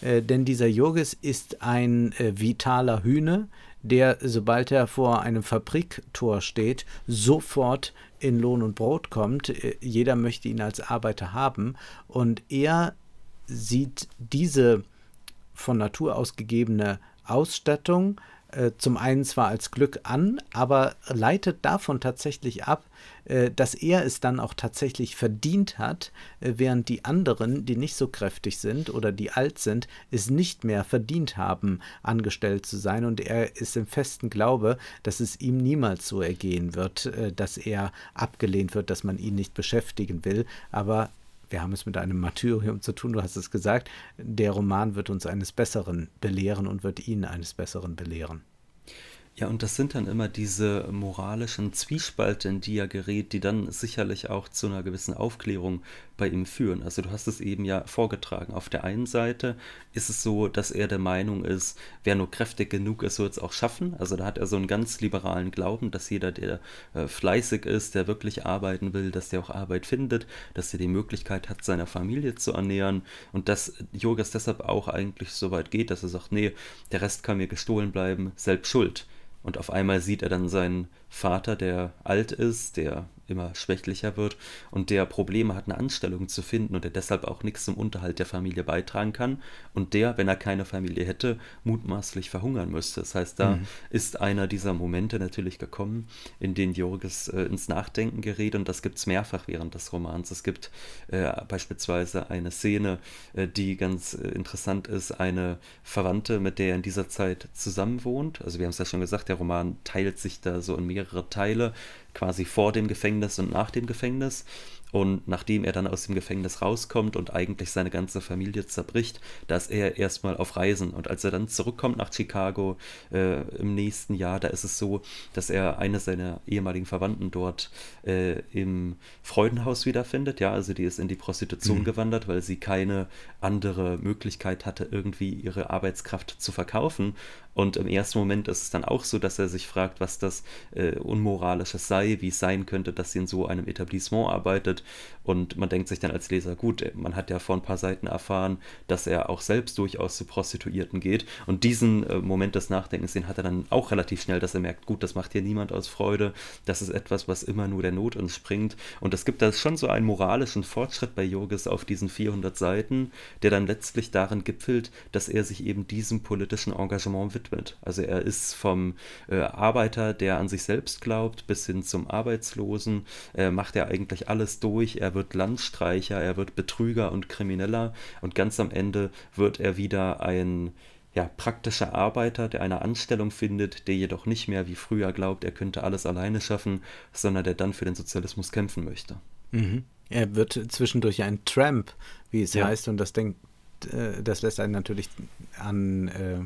Äh, denn dieser Yogis ist ein äh, vitaler Hühne, der, sobald er vor einem Fabriktor steht, sofort in Lohn und Brot kommt. Äh, jeder möchte ihn als Arbeiter haben. Und er sieht diese von Natur aus gegebene Ausstattung äh, zum einen zwar als Glück an, aber leitet davon tatsächlich ab, äh, dass er es dann auch tatsächlich verdient hat, äh, während die anderen, die nicht so kräftig sind oder die alt sind, es nicht mehr verdient haben, angestellt zu sein. Und er ist im festen Glaube, dass es ihm niemals so ergehen wird, äh, dass er abgelehnt wird, dass man ihn nicht beschäftigen will. Aber wir haben es mit einem Martyrium zu tun, du hast es gesagt, der Roman wird uns eines Besseren belehren und wird ihn eines Besseren belehren. Ja, und das sind dann immer diese moralischen Zwiespalte, in die er gerät, die dann sicherlich auch zu einer gewissen Aufklärung bei ihm führen. Also du hast es eben ja vorgetragen. Auf der einen Seite ist es so, dass er der Meinung ist, wer nur kräftig genug ist, wird es auch schaffen. Also da hat er so einen ganz liberalen Glauben, dass jeder, der äh, fleißig ist, der wirklich arbeiten will, dass der auch Arbeit findet, dass er die Möglichkeit hat, seiner Familie zu ernähren und dass Yogas deshalb auch eigentlich so weit geht, dass er sagt, nee, der Rest kann mir gestohlen bleiben, selbst schuld. Und auf einmal sieht er dann seinen Vater, der alt ist, der immer schwächlicher wird und der Probleme hat, eine Anstellung zu finden und der deshalb auch nichts zum Unterhalt der Familie beitragen kann und der, wenn er keine Familie hätte, mutmaßlich verhungern müsste. Das heißt, da mhm. ist einer dieser Momente natürlich gekommen, in denen Jorges äh, ins Nachdenken gerät und das gibt es mehrfach während des Romans. Es gibt äh, beispielsweise eine Szene, äh, die ganz äh, interessant ist, eine Verwandte, mit der er in dieser Zeit zusammenwohnt. Also wir haben es ja schon gesagt, der Roman teilt sich da so in mehrere Teile quasi vor dem Gefängnis und nach dem Gefängnis. Und nachdem er dann aus dem Gefängnis rauskommt und eigentlich seine ganze Familie zerbricht, da ist er erstmal auf Reisen. Und als er dann zurückkommt nach Chicago äh, im nächsten Jahr, da ist es so, dass er eine seiner ehemaligen Verwandten dort äh, im Freudenhaus wiederfindet. Ja, also die ist in die Prostitution mhm. gewandert, weil sie keine andere Möglichkeit hatte, irgendwie ihre Arbeitskraft zu verkaufen. Und im ersten Moment ist es dann auch so, dass er sich fragt, was das äh, Unmoralisches sei, wie es sein könnte, dass sie in so einem Etablissement arbeitet und man denkt sich dann als Leser, gut, man hat ja vor ein paar Seiten erfahren, dass er auch selbst durchaus zu Prostituierten geht. Und diesen äh, Moment des Nachdenkens, den hat er dann auch relativ schnell, dass er merkt, gut, das macht hier niemand aus Freude. Das ist etwas, was immer nur der Not entspringt. Und es gibt da schon so einen moralischen Fortschritt bei Jogis auf diesen 400 Seiten, der dann letztlich darin gipfelt, dass er sich eben diesem politischen Engagement widmet. Also er ist vom äh, Arbeiter, der an sich selbst glaubt, bis hin zum Arbeitslosen, äh, macht er eigentlich alles durch durch, er wird Landstreicher, er wird Betrüger und Krimineller und ganz am Ende wird er wieder ein ja, praktischer Arbeiter, der eine Anstellung findet, der jedoch nicht mehr wie früher glaubt, er könnte alles alleine schaffen, sondern der dann für den Sozialismus kämpfen möchte. Mhm. Er wird zwischendurch ein Tramp, wie es ja. heißt, und das denkt, äh, das lässt einen natürlich an äh,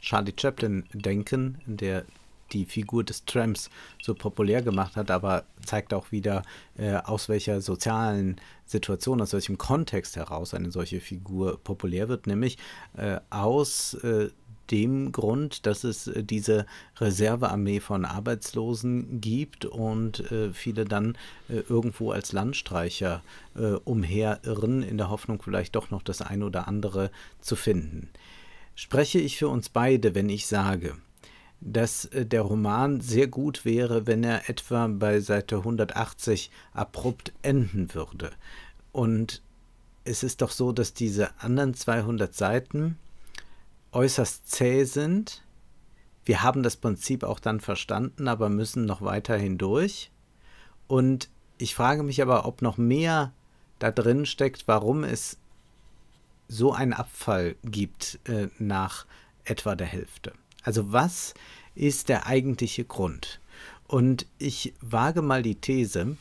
Charlie Chaplin denken, der die Figur des Tramps so populär gemacht hat, aber zeigt auch wieder, äh, aus welcher sozialen Situation, aus welchem Kontext heraus eine solche Figur populär wird, nämlich äh, aus äh, dem Grund, dass es äh, diese Reservearmee von Arbeitslosen gibt und äh, viele dann äh, irgendwo als Landstreicher äh, umherirren, in der Hoffnung vielleicht doch noch das eine oder andere zu finden. Spreche ich für uns beide, wenn ich sage, dass äh, der Roman sehr gut wäre, wenn er etwa bei Seite 180 abrupt enden würde. Und es ist doch so, dass diese anderen 200 Seiten äußerst zäh sind. Wir haben das Prinzip auch dann verstanden, aber müssen noch weiterhin durch. Und ich frage mich aber, ob noch mehr da drin steckt, warum es so einen Abfall gibt äh, nach etwa der Hälfte. Also was ist der eigentliche Grund? Und ich wage mal die These,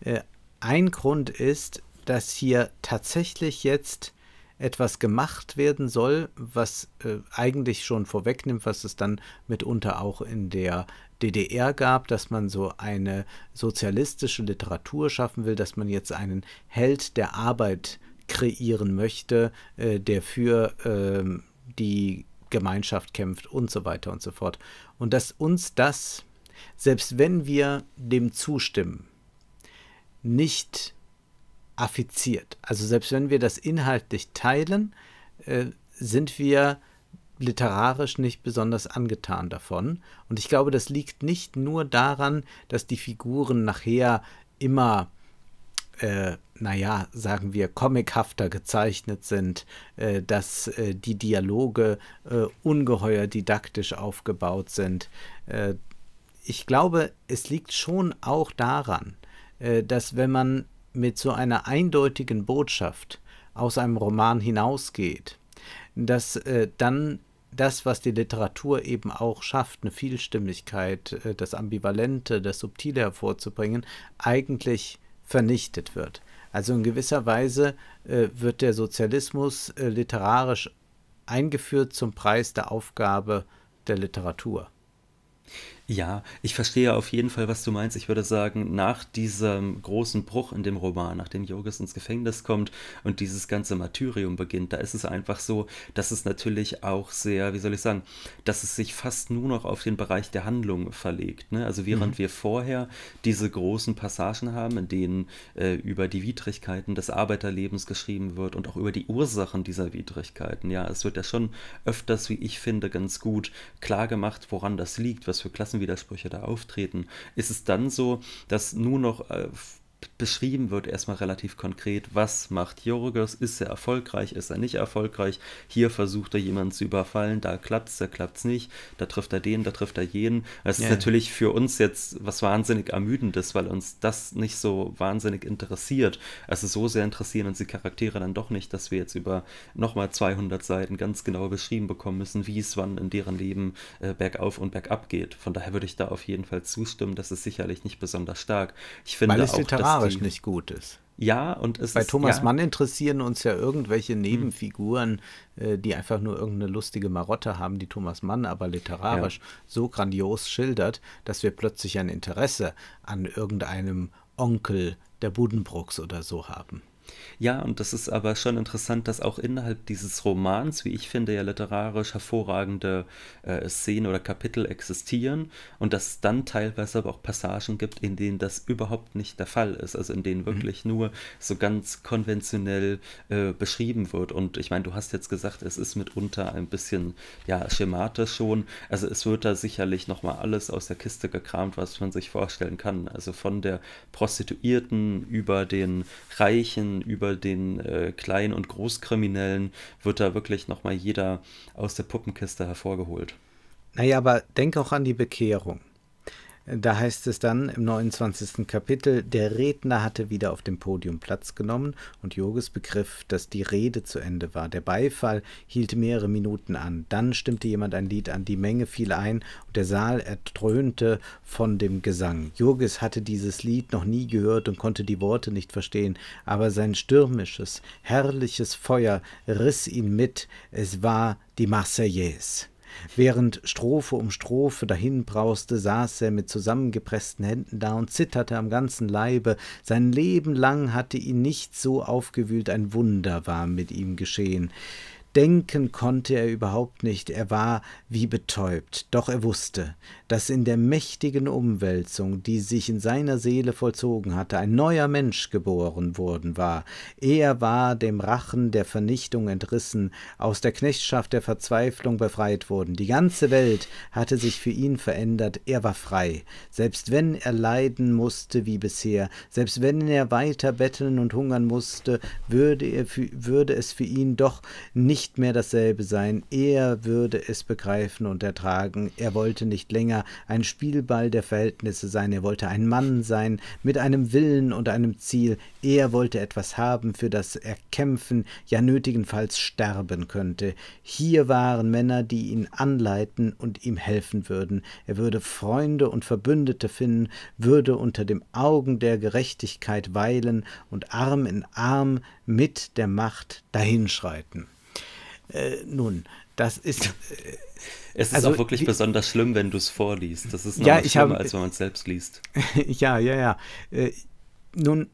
äh, ein Grund ist, dass hier tatsächlich jetzt etwas gemacht werden soll, was äh, eigentlich schon vorwegnimmt, was es dann mitunter auch in der DDR gab, dass man so eine sozialistische Literatur schaffen will, dass man jetzt einen Held der Arbeit kreieren möchte, äh, der für äh, die Gemeinschaft kämpft und so weiter und so fort. Und dass uns das, selbst wenn wir dem zustimmen, nicht affiziert. Also selbst wenn wir das inhaltlich teilen, äh, sind wir literarisch nicht besonders angetan davon. Und ich glaube, das liegt nicht nur daran, dass die Figuren nachher immer äh, naja, sagen wir, comichafter gezeichnet sind, äh, dass äh, die Dialoge äh, ungeheuer didaktisch aufgebaut sind. Äh, ich glaube, es liegt schon auch daran, äh, dass wenn man mit so einer eindeutigen Botschaft aus einem Roman hinausgeht, dass dann das, was die Literatur eben auch schafft, eine Vielstimmigkeit, das Ambivalente, das Subtile hervorzubringen, eigentlich vernichtet wird. Also in gewisser Weise äh, wird der Sozialismus äh, literarisch eingeführt zum Preis der Aufgabe der Literatur. Ja, ich verstehe auf jeden Fall, was du meinst. Ich würde sagen, nach diesem großen Bruch in dem Roman, nachdem Jogis ins Gefängnis kommt und dieses ganze Martyrium beginnt, da ist es einfach so, dass es natürlich auch sehr, wie soll ich sagen, dass es sich fast nur noch auf den Bereich der Handlung verlegt. Ne? Also während mhm. wir vorher diese großen Passagen haben, in denen äh, über die Widrigkeiten des Arbeiterlebens geschrieben wird und auch über die Ursachen dieser Widrigkeiten. Ja, es wird ja schon öfters, wie ich finde, ganz gut klargemacht, woran das liegt, was für Klassen ganzen Widersprüche da auftreten? Ist es dann so, dass nur noch äh, beschrieben wird, erstmal relativ konkret, was macht Jorgos, ist er erfolgreich, ist er nicht erfolgreich, hier versucht er jemanden zu überfallen, da klappt's, da klappt's nicht, da trifft er den, da trifft er jenen. Das yeah. ist natürlich für uns jetzt was wahnsinnig Ermüdendes, weil uns das nicht so wahnsinnig interessiert. Also so sehr interessieren uns die Charaktere dann doch nicht, dass wir jetzt über nochmal 200 Seiten ganz genau beschrieben bekommen müssen, wie es wann in deren Leben äh, bergauf und bergab geht. Von daher würde ich da auf jeden Fall zustimmen, das ist sicherlich nicht besonders stark. Ich finde auch, literarisch nicht gut ist. Ja, und es Bei ist, Thomas ja, Mann interessieren uns ja irgendwelche hm. Nebenfiguren, äh, die einfach nur irgendeine lustige Marotte haben, die Thomas Mann aber literarisch ja. so grandios schildert, dass wir plötzlich ein Interesse an irgendeinem Onkel der Buddenbrooks oder so haben. Ja, und das ist aber schon interessant, dass auch innerhalb dieses Romans, wie ich finde, ja literarisch hervorragende äh, Szenen oder Kapitel existieren und dass es dann teilweise aber auch Passagen gibt, in denen das überhaupt nicht der Fall ist, also in denen mhm. wirklich mhm. nur so ganz konventionell äh, beschrieben wird. Und ich meine, du hast jetzt gesagt, es ist mitunter ein bisschen ja schematisch schon. Also es wird da sicherlich nochmal alles aus der Kiste gekramt, was man sich vorstellen kann. Also von der Prostituierten über den Reichen über den äh, Klein- und Großkriminellen wird da wirklich nochmal jeder aus der Puppenkiste hervorgeholt. Naja, aber denk auch an die Bekehrung. Da heißt es dann im 29. Kapitel, der Redner hatte wieder auf dem Podium Platz genommen und Joges begriff, dass die Rede zu Ende war. Der Beifall hielt mehrere Minuten an. Dann stimmte jemand ein Lied an, die Menge fiel ein und der Saal ertrönte von dem Gesang. Joges hatte dieses Lied noch nie gehört und konnte die Worte nicht verstehen, aber sein stürmisches, herrliches Feuer riss ihn mit. Es war die Marseillaise. Während Strophe um Strophe dahinbrauste, saß er mit zusammengepressten Händen da und zitterte am ganzen Leibe. Sein Leben lang hatte ihn nichts so aufgewühlt, ein Wunder war mit ihm geschehen. Denken konnte er überhaupt nicht, er war wie betäubt, doch er wusste, dass in der mächtigen Umwälzung, die sich in seiner Seele vollzogen hatte, ein neuer Mensch geboren worden war. Er war dem Rachen der Vernichtung entrissen, aus der Knechtschaft der Verzweiflung befreit worden. Die ganze Welt hatte sich für ihn verändert, er war frei, selbst wenn er leiden musste wie bisher, selbst wenn er weiter betteln und hungern musste, würde, er würde es für ihn doch nicht nicht mehr dasselbe sein. Er würde es begreifen und ertragen. Er wollte nicht länger ein Spielball der Verhältnisse sein. Er wollte ein Mann sein mit einem Willen und einem Ziel. Er wollte etwas haben, für das er kämpfen, ja nötigenfalls sterben könnte. Hier waren Männer, die ihn anleiten und ihm helfen würden. Er würde Freunde und Verbündete finden, würde unter dem Augen der Gerechtigkeit weilen und arm in arm mit der Macht dahinschreiten. Äh, nun, das ist. Äh, es ist also, auch wirklich die, besonders schlimm, wenn du es vorliest. Das ist noch ja, schlimmer, hab, als wenn man es selbst liest. ja, ja, ja. Äh, nun,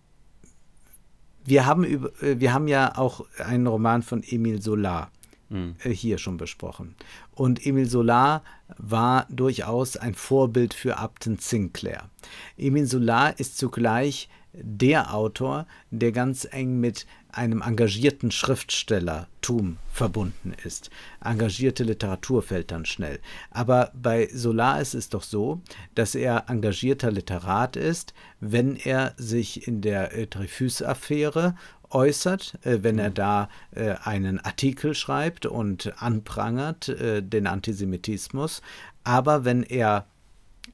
wir haben, über, äh, wir haben ja auch einen Roman von Emil Solar mhm. Äh, hier schon besprochen. Und Emil Solar war durchaus ein Vorbild für Abton Sinclair. Emil Solar ist zugleich der Autor, der ganz eng mit einem engagierten Schriftstellertum verbunden ist. Engagierte Literatur fällt dann schnell. Aber bei Solar ist es doch so, dass er engagierter Literat ist, wenn er sich in der äh, Trifus-Affäre äußert, äh, wenn er da äh, einen Artikel schreibt und anprangert äh, den Antisemitismus. Aber wenn er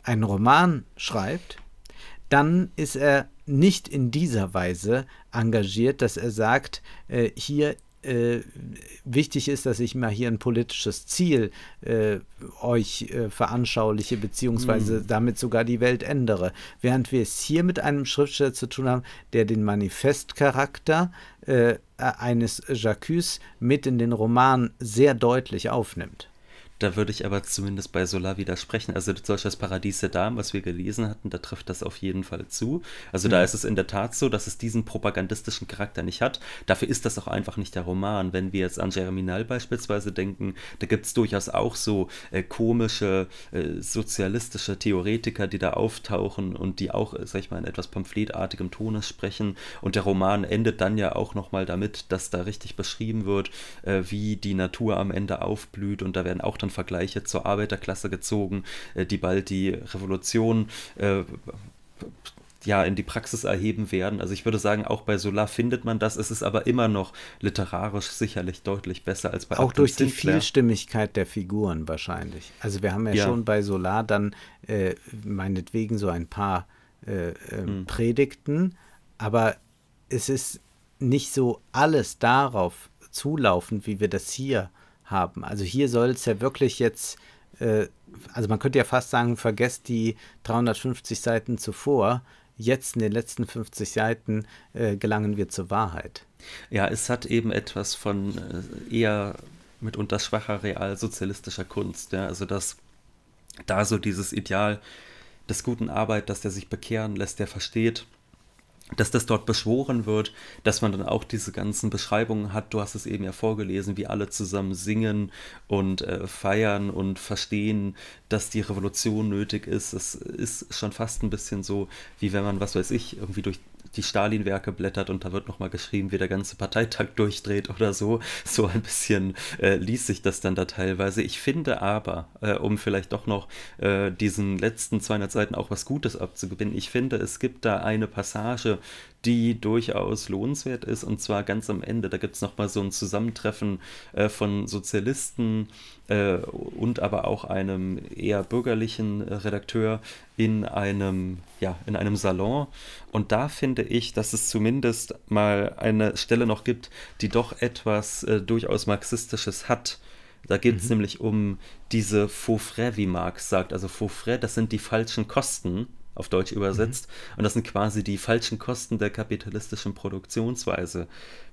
einen Roman schreibt, dann ist er nicht in dieser Weise engagiert, dass er sagt, äh, hier äh, wichtig ist, dass ich mal hier ein politisches Ziel äh, euch äh, veranschauliche, beziehungsweise mhm. damit sogar die Welt ändere. Während wir es hier mit einem Schriftsteller zu tun haben, der den Manifestcharakter äh, eines Jacques mit in den Roman sehr deutlich aufnimmt. Da würde ich aber zumindest bei Solar widersprechen. Also zum das Paradies der Damen, was wir gelesen hatten, da trifft das auf jeden Fall zu. Also mhm. da ist es in der Tat so, dass es diesen propagandistischen Charakter nicht hat. Dafür ist das auch einfach nicht der Roman. Wenn wir jetzt an Germinal beispielsweise denken, da gibt es durchaus auch so äh, komische äh, sozialistische Theoretiker, die da auftauchen und die auch, äh, sag ich mal, in etwas pamphletartigem Tone sprechen. Und der Roman endet dann ja auch nochmal damit, dass da richtig beschrieben wird, äh, wie die Natur am Ende aufblüht und da werden auch dann weiteren Vergleiche zur Arbeiterklasse gezogen, äh, die bald die Revolution äh, ja, in die Praxis erheben werden. Also ich würde sagen, auch bei Solar findet man das. Es ist aber immer noch literarisch sicherlich deutlich besser als bei Auch Acton durch Sinclair. die Vielstimmigkeit der Figuren wahrscheinlich. Also wir haben ja, ja. schon bei Solar dann äh, meinetwegen so ein paar äh, äh, mhm. Predigten, aber es ist nicht so alles darauf zulaufend, wie wir das hier äh, haben. Also hier soll es ja wirklich jetzt, äh, also man könnte ja fast sagen, vergesst die 350 Seiten zuvor. Jetzt in den letzten 50 Seiten äh, gelangen wir zur Wahrheit. Ja, es hat eben etwas von äh, eher mitunter schwacher realsozialistischer Kunst. Ja? Also dass da so dieses Ideal des guten Arbeit, dass der sich bekehren lässt, der versteht, dass das dort beschworen wird, dass man dann auch diese ganzen Beschreibungen hat. Du hast es eben ja vorgelesen, wie alle zusammen singen und äh, feiern und verstehen, dass die Revolution nötig ist. Es ist schon fast ein bisschen so, wie wenn man, was weiß ich, irgendwie durch die Stalin-Werke blättert und da wird nochmal geschrieben, wie der ganze Parteitag durchdreht oder so. So ein bisschen äh, liest sich das dann da teilweise. Ich finde aber, äh, um vielleicht doch noch äh, diesen letzten 200 Seiten auch was Gutes abzugewinnen, ich finde, es gibt da eine Passage, die durchaus lohnenswert ist. Und zwar ganz am Ende. Da gibt es nochmal so ein Zusammentreffen äh, von Sozialisten äh, und aber auch einem eher bürgerlichen äh, Redakteur in einem, ja, in einem Salon. Und da finde ich, dass es zumindest mal eine Stelle noch gibt, die doch etwas äh, durchaus Marxistisches hat. Da geht es mhm. nämlich um diese Faux Frais, wie Marx sagt. Also Faux Frais, das sind die falschen Kosten auf Deutsch übersetzt. Mhm. Und das sind quasi die falschen Kosten der kapitalistischen Produktionsweise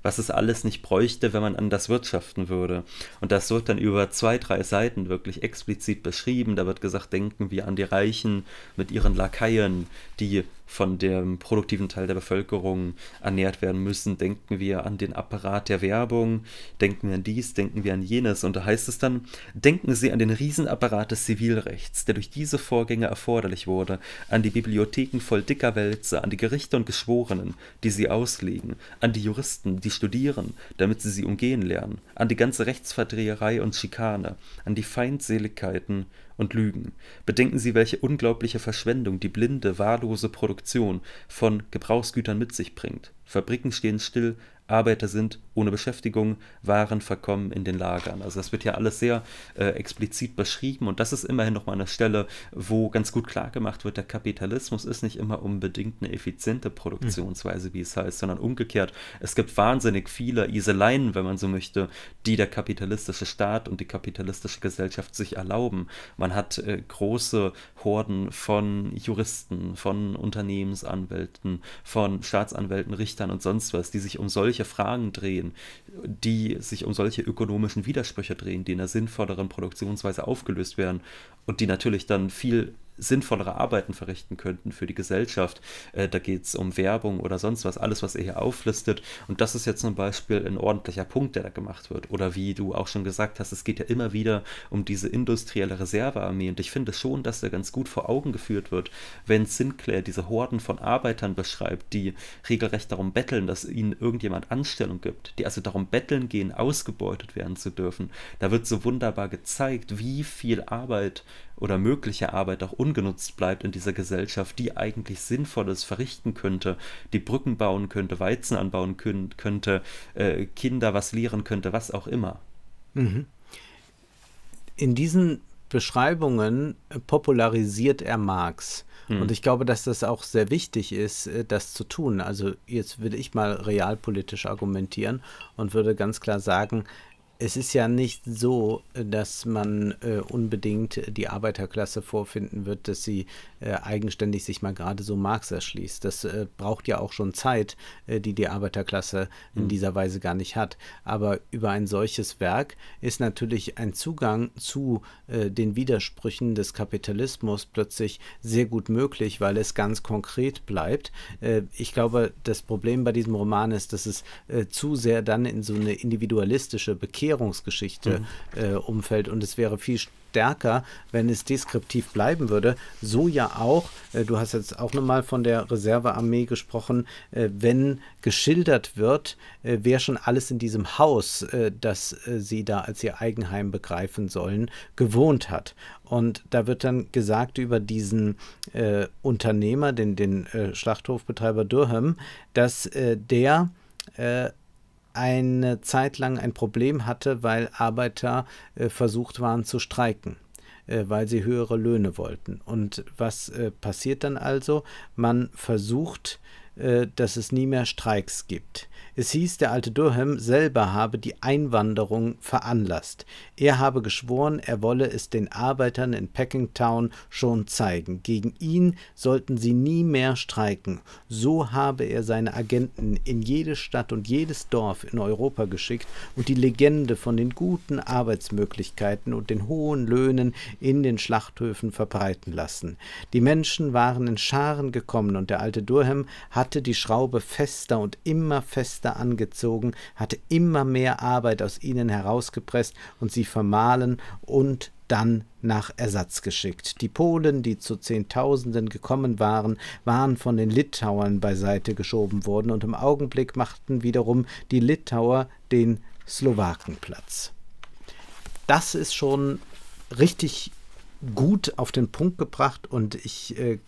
was es alles nicht bräuchte, wenn man anders wirtschaften würde. Und das wird dann über zwei, drei Seiten wirklich explizit beschrieben. Da wird gesagt, denken wir an die Reichen mit ihren Lakaien, die von dem produktiven Teil der Bevölkerung ernährt werden müssen. Denken wir an den Apparat der Werbung, denken wir an dies, denken wir an jenes. Und da heißt es dann, denken Sie an den Riesenapparat des Zivilrechts, der durch diese Vorgänge erforderlich wurde, an die Bibliotheken voll dicker Wälze, an die Gerichte und Geschworenen, die sie auslegen, an die Juristen, die studieren, damit sie sie umgehen lernen, an die ganze Rechtsverdreherei und Schikane, an die Feindseligkeiten und Lügen. Bedenken Sie, welche unglaubliche Verschwendung die blinde, wahllose Produktion von Gebrauchsgütern mit sich bringt. Fabriken stehen still, Arbeiter sind ohne Beschäftigung, Waren verkommen in den Lagern. Also das wird ja alles sehr äh, explizit beschrieben und das ist immerhin nochmal eine Stelle, wo ganz gut klar gemacht wird, der Kapitalismus ist nicht immer unbedingt eine effiziente Produktionsweise, wie es heißt, sondern umgekehrt. Es gibt wahnsinnig viele Iseleien, wenn man so möchte, die der kapitalistische Staat und die kapitalistische Gesellschaft sich erlauben. Man hat äh, große Horden von Juristen, von Unternehmensanwälten, von Staatsanwälten, Richtern und sonst was, die sich um solche solche Fragen drehen, die sich um solche ökonomischen Widersprüche drehen, die in einer sinnvolleren Produktionsweise aufgelöst werden und die natürlich dann viel sinnvollere Arbeiten verrichten könnten für die Gesellschaft. Äh, da geht es um Werbung oder sonst was, alles, was ihr hier auflistet. Und das ist jetzt zum Beispiel ein ordentlicher Punkt, der da gemacht wird. Oder wie du auch schon gesagt hast, es geht ja immer wieder um diese industrielle Reservearmee. Und ich finde schon, dass da ganz gut vor Augen geführt wird, wenn Sinclair diese Horden von Arbeitern beschreibt, die regelrecht darum betteln, dass ihnen irgendjemand Anstellung gibt, die also darum betteln gehen, ausgebeutet werden zu dürfen. Da wird so wunderbar gezeigt, wie viel Arbeit oder mögliche Arbeit auch ungenutzt bleibt in dieser Gesellschaft, die eigentlich Sinnvolles verrichten könnte, die Brücken bauen könnte, Weizen anbauen könnte, äh, Kinder was lehren könnte, was auch immer. Mhm. In diesen Beschreibungen äh, popularisiert er Marx. Mhm. Und ich glaube, dass das auch sehr wichtig ist, äh, das zu tun. Also jetzt würde ich mal realpolitisch argumentieren und würde ganz klar sagen, es ist ja nicht so, äh, dass man äh, unbedingt die Arbeiterklasse vorfinden wird, dass sie äh, eigenständig sich mal gerade so Marx erschließt. Das äh, braucht ja auch schon Zeit, äh, die die Arbeiterklasse in mhm. dieser Weise gar nicht hat. Aber über ein solches Werk ist natürlich ein Zugang zu äh, den Widersprüchen des Kapitalismus plötzlich sehr gut möglich, weil es ganz konkret bleibt. ich glaube, das Problem bei diesem Roman ist, dass es zu sehr dann in so eine individualistische Bekehrung Währungsgeschichte mhm. äh, umfällt. Und es wäre viel stärker, wenn es deskriptiv bleiben würde. So ja auch, äh, du hast jetzt auch nochmal von der Reservearmee gesprochen, äh, wenn geschildert wird, äh, wer schon alles in diesem Haus, äh, das äh, sie da als ihr Eigenheim begreifen sollen, gewohnt hat. Und da wird dann gesagt über diesen äh, Unternehmer, den, den Schlachthofbetreiber Durham, dass der eine Zeit lang ein Problem hatte, weil Arbeiter äh, versucht waren zu streiken äh, weil sie höhere Löhne wollten. Und was äh, passiert dann also? Man versucht, äh, dass es nie mehr Streiks gibt. Es hieß, der alte Durham selber habe die Einwanderung veranlasst. Er habe geschworen, er wolle es den Arbeitern in Packingtown schon zeigen. Gegen ihn sollten sie nie mehr streiken. So habe er seine Agenten in jede Stadt und jedes Dorf in Europa geschickt und die Legende von den guten Arbeitsmöglichkeiten und den hohen Löhnen in den Schlachthöfen verbreiten lassen. Die Menschen waren in Scharen gekommen und der alte Durham hatte die Schraube fester und immer fester Muster angezogen, hatte immer mehr Arbeit aus ihnen herausgepresst und sie vermahlen und dann nach Ersatz geschickt. Die Polen, die zu Zehntausenden gekommen waren, waren von den Litauern beiseite geschoben worden und im Augenblick machten wiederum die Litauer den Slowakenplatz. Das ist schon richtig gut auf den Punkt gebracht und ich äh,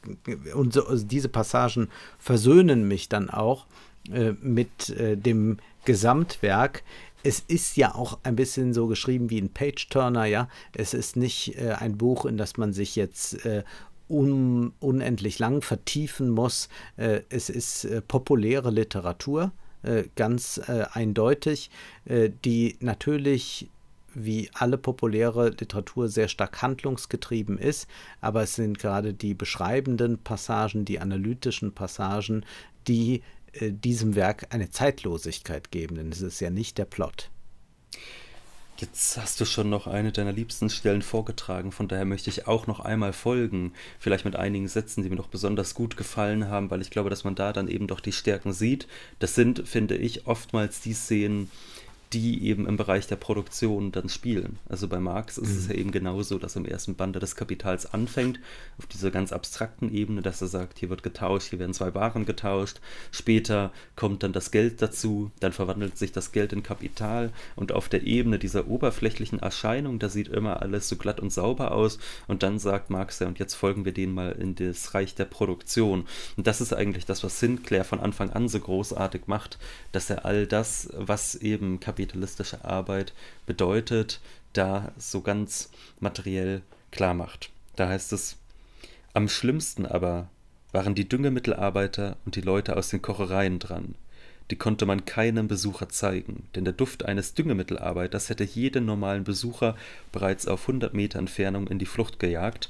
und so, also diese Passagen versöhnen mich dann auch äh, mit äh, dem Gesamtwerk. Es ist ja auch ein bisschen so geschrieben wie ein Page-Turner, ja. Es ist nicht äh, ein Buch, in das man sich jetzt äh, un unendlich lang vertiefen muss. Äh, es ist populäre Literatur, ganz eindeutig, die natürlich wie alle populäre Literatur sehr stark handlungsgetrieben ist, aber es sind gerade die beschreibenden Passagen, die analytischen Passagen, die äh, diesem Werk eine Zeitlosigkeit geben, denn es ist ja nicht der Plot. Jetzt hast du schon noch eine deiner liebsten Stellen vorgetragen, von daher möchte ich auch noch einmal folgen, vielleicht mit einigen Sätzen, die mir noch besonders gut gefallen haben, weil ich glaube, dass man da dann eben doch die Stärken sieht. Das sind, finde ich, oftmals die Szenen, die eben im Bereich der Produktion dann spielen. Also bei Marx ist mhm. es ja eben genauso, dass im ersten Band des Kapitals anfängt, auf dieser ganz abstrakten Ebene, dass er sagt, hier wird getauscht, hier werden zwei Waren getauscht, später kommt dann das Geld dazu, dann verwandelt sich das Geld in Kapital und auf der Ebene dieser oberflächlichen Erscheinung, da sieht immer alles so glatt und sauber aus und dann sagt Marx ja, und jetzt folgen wir denen mal in das Reich der Produktion. Und das ist eigentlich das, was Sinclair von Anfang an so großartig macht, dass er all das, was eben Kapital kapitalistische Arbeit bedeutet, da so ganz materiell klar macht. Da heißt es, am schlimmsten aber waren die Düngemittelarbeiter und die Leute aus den Kochereien dran. Die konnte man keinem Besucher zeigen, denn der Duft eines Düngemittelarbeiters hätte jeden normalen Besucher bereits auf 100 Meter Entfernung in die Flucht gejagt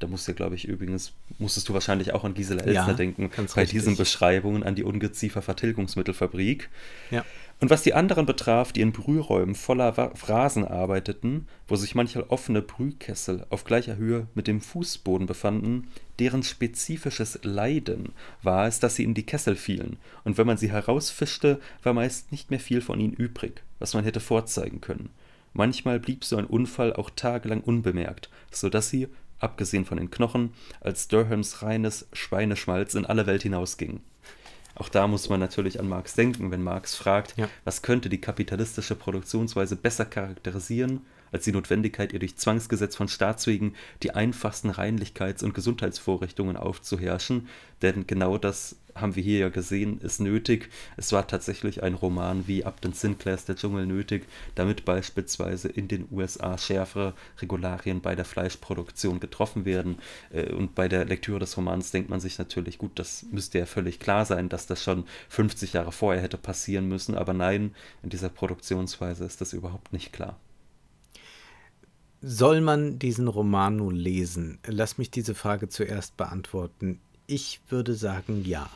da musst du, glaube ich, übrigens, musstest du wahrscheinlich auch an Gisela Elster ja, denken, bei richtig. diesen Beschreibungen an die Ungeziefer Vertilgungsmittelfabrik. Ja. Und was die anderen betraf, die in Brühräumen voller Phrasen arbeiteten, wo sich manchmal offene Brühkessel auf gleicher Höhe mit dem Fußboden befanden, deren spezifisches Leiden war es, dass sie in die Kessel fielen, und wenn man sie herausfischte, war meist nicht mehr viel von ihnen übrig, was man hätte vorzeigen können. Manchmal blieb so ein Unfall auch tagelang unbemerkt, so dass sie, abgesehen von den Knochen, als Durhams reines Schweineschmalz in alle Welt hinausging. Auch da muss man natürlich an Marx denken, wenn Marx fragt, ja. was könnte die kapitalistische Produktionsweise besser charakterisieren als die Notwendigkeit, ihr durch Zwangsgesetz von Staatswegen die einfachsten Reinlichkeits- und Gesundheitsvorrichtungen aufzuherrschen. Denn genau das haben wir hier ja gesehen, ist nötig. Es war tatsächlich ein Roman wie Upton Sinclairs Der Dschungel nötig, damit beispielsweise in den USA schärfere Regularien bei der Fleischproduktion getroffen werden. Äh, und bei der Lektüre des Romans denkt man sich natürlich, gut, das müsste ja völlig klar sein, dass das schon 50 Jahre vorher hätte passieren müssen. Aber nein, in dieser Produktionsweise ist das überhaupt nicht klar. Soll man diesen Roman nun lesen? Lass mich diese Frage zuerst beantworten. Ich würde sagen, ja.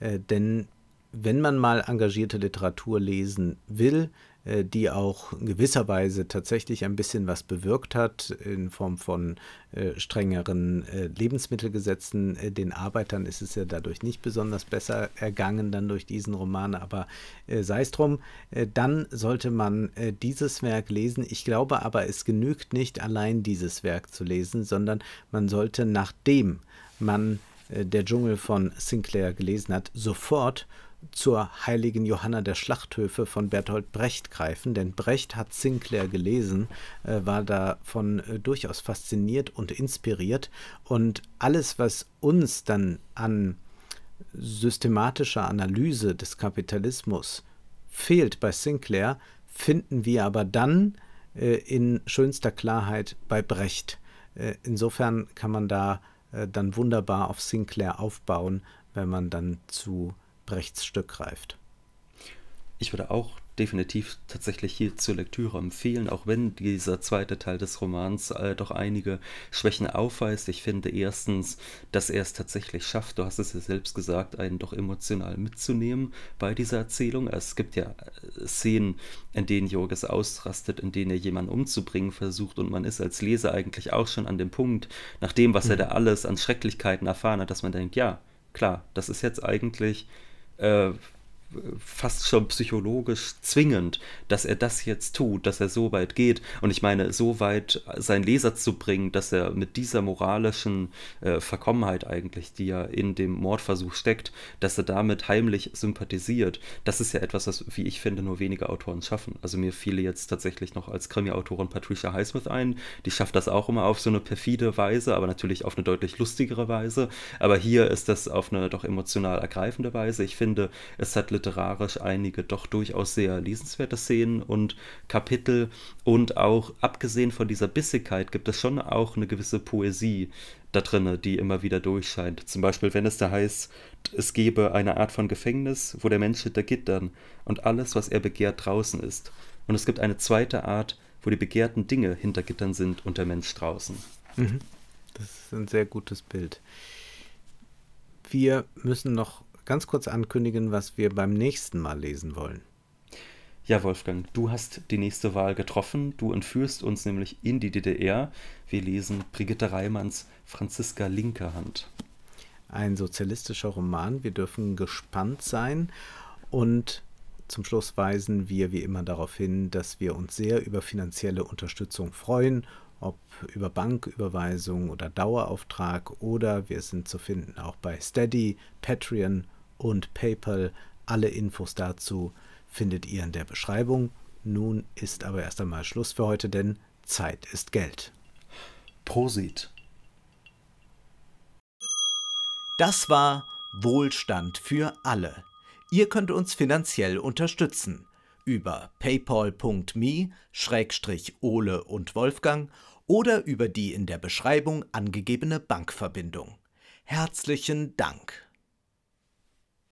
Äh, denn wenn man mal engagierte Literatur lesen will, äh, die auch in gewisser Weise tatsächlich ein bisschen was bewirkt hat, in Form von äh, strengeren äh, Lebensmittelgesetzen, den Arbeitern ist es ja dadurch nicht besonders besser ergangen, dann durch diesen Roman, aber sei es drum, dann sollte man dieses Werk lesen. Ich glaube aber, es genügt nicht allein dieses Werk zu lesen, sondern man sollte nachdem man äh, der Dschungel von Sinclair gelesen hat, sofort zur heiligen Johanna der Schlachthöfe von Bertolt Brecht greifen, denn Brecht hat Sinclair gelesen, äh, war davon äh, durchaus fasziniert und inspiriert und alles, was uns dann an systematischer Analyse des Kapitalismus fehlt bei Sinclair, finden wir aber dann in schönster Klarheit bei Brecht. insofern kann man da äh, dann wunderbar auf Sinclair aufbauen, wenn man dann zu Brechts Stück greift. Ich würde auch definitiv tatsächlich hier zur Lektüre empfehlen, auch wenn dieser zweite Teil des Romans äh, doch einige Schwächen aufweist. Ich finde erstens, dass er es tatsächlich schafft, du hast es ja selbst gesagt, einen doch emotional mitzunehmen bei dieser Erzählung. Es gibt ja äh, Szenen, in denen Jorges ausrastet, in denen er jemanden umzubringen versucht und man ist als Leser eigentlich auch schon an dem Punkt, nach dem, was mhm. er hm. da alles an Schrecklichkeiten erfahren hat, dass man denkt, ja, klar, das ist jetzt eigentlich... Äh, fast schon psychologisch zwingend, dass er das jetzt tut, dass er so weit geht. Und ich meine, so weit seinen Leser zu bringen, dass er mit dieser moralischen äh, Verkommenheit eigentlich, die ja in dem Mordversuch steckt, dass er damit heimlich sympathisiert, das ist ja etwas, was, wie ich finde, nur wenige Autoren schaffen. Also mir fiel jetzt tatsächlich noch als Krimi-Autorin Patricia Highsmith ein. Die schafft das auch immer auf so eine perfide Weise, aber natürlich auf eine deutlich lustigere Weise. Aber hier ist das auf eine doch emotional ergreifende Weise. Ich finde, es hat literarisch einige doch durchaus sehr lesenswerte Szenen und Kapitel und auch abgesehen von dieser Bissigkeit gibt es schon auch eine gewisse Poesie da drinne, die immer wieder durchscheint. Zum Beispiel, wenn es da heißt, es gebe eine Art von Gefängnis, wo der Mensch hinter Gittern und alles, was er begehrt, draußen ist. Und es gibt eine zweite Art, wo die begehrten Dinge hinter Gittern sind und der Mensch draußen. Mhm. Das ist ein sehr gutes Bild. Wir müssen noch ganz kurz ankündigen, was wir beim nächsten Mal lesen wollen. Ja, Wolfgang, du hast die nächste Wahl getroffen. Du entführst uns nämlich in die DDR. Wir lesen Brigitte Reimanns Franziska Linke Hand. Ein sozialistischer Roman. Wir dürfen gespannt sein. Und zum Schluss weisen wir wie immer darauf hin, dass wir uns sehr über finanzielle Unterstützung freuen, ob über Banküberweisung oder Dauerauftrag oder wir sind zu finden auch bei Steady, Patreon oder und PayPal. Alle Infos dazu findet ihr in der Beschreibung. Nun ist aber erst einmal Schluss für heute, denn Zeit ist Geld. Prosit. Das war Wohlstand für alle. Ihr könnt uns finanziell unterstützen über paypal.me-ole und Wolfgang oder über die in der Beschreibung angegebene Bankverbindung. Herzlichen Dank!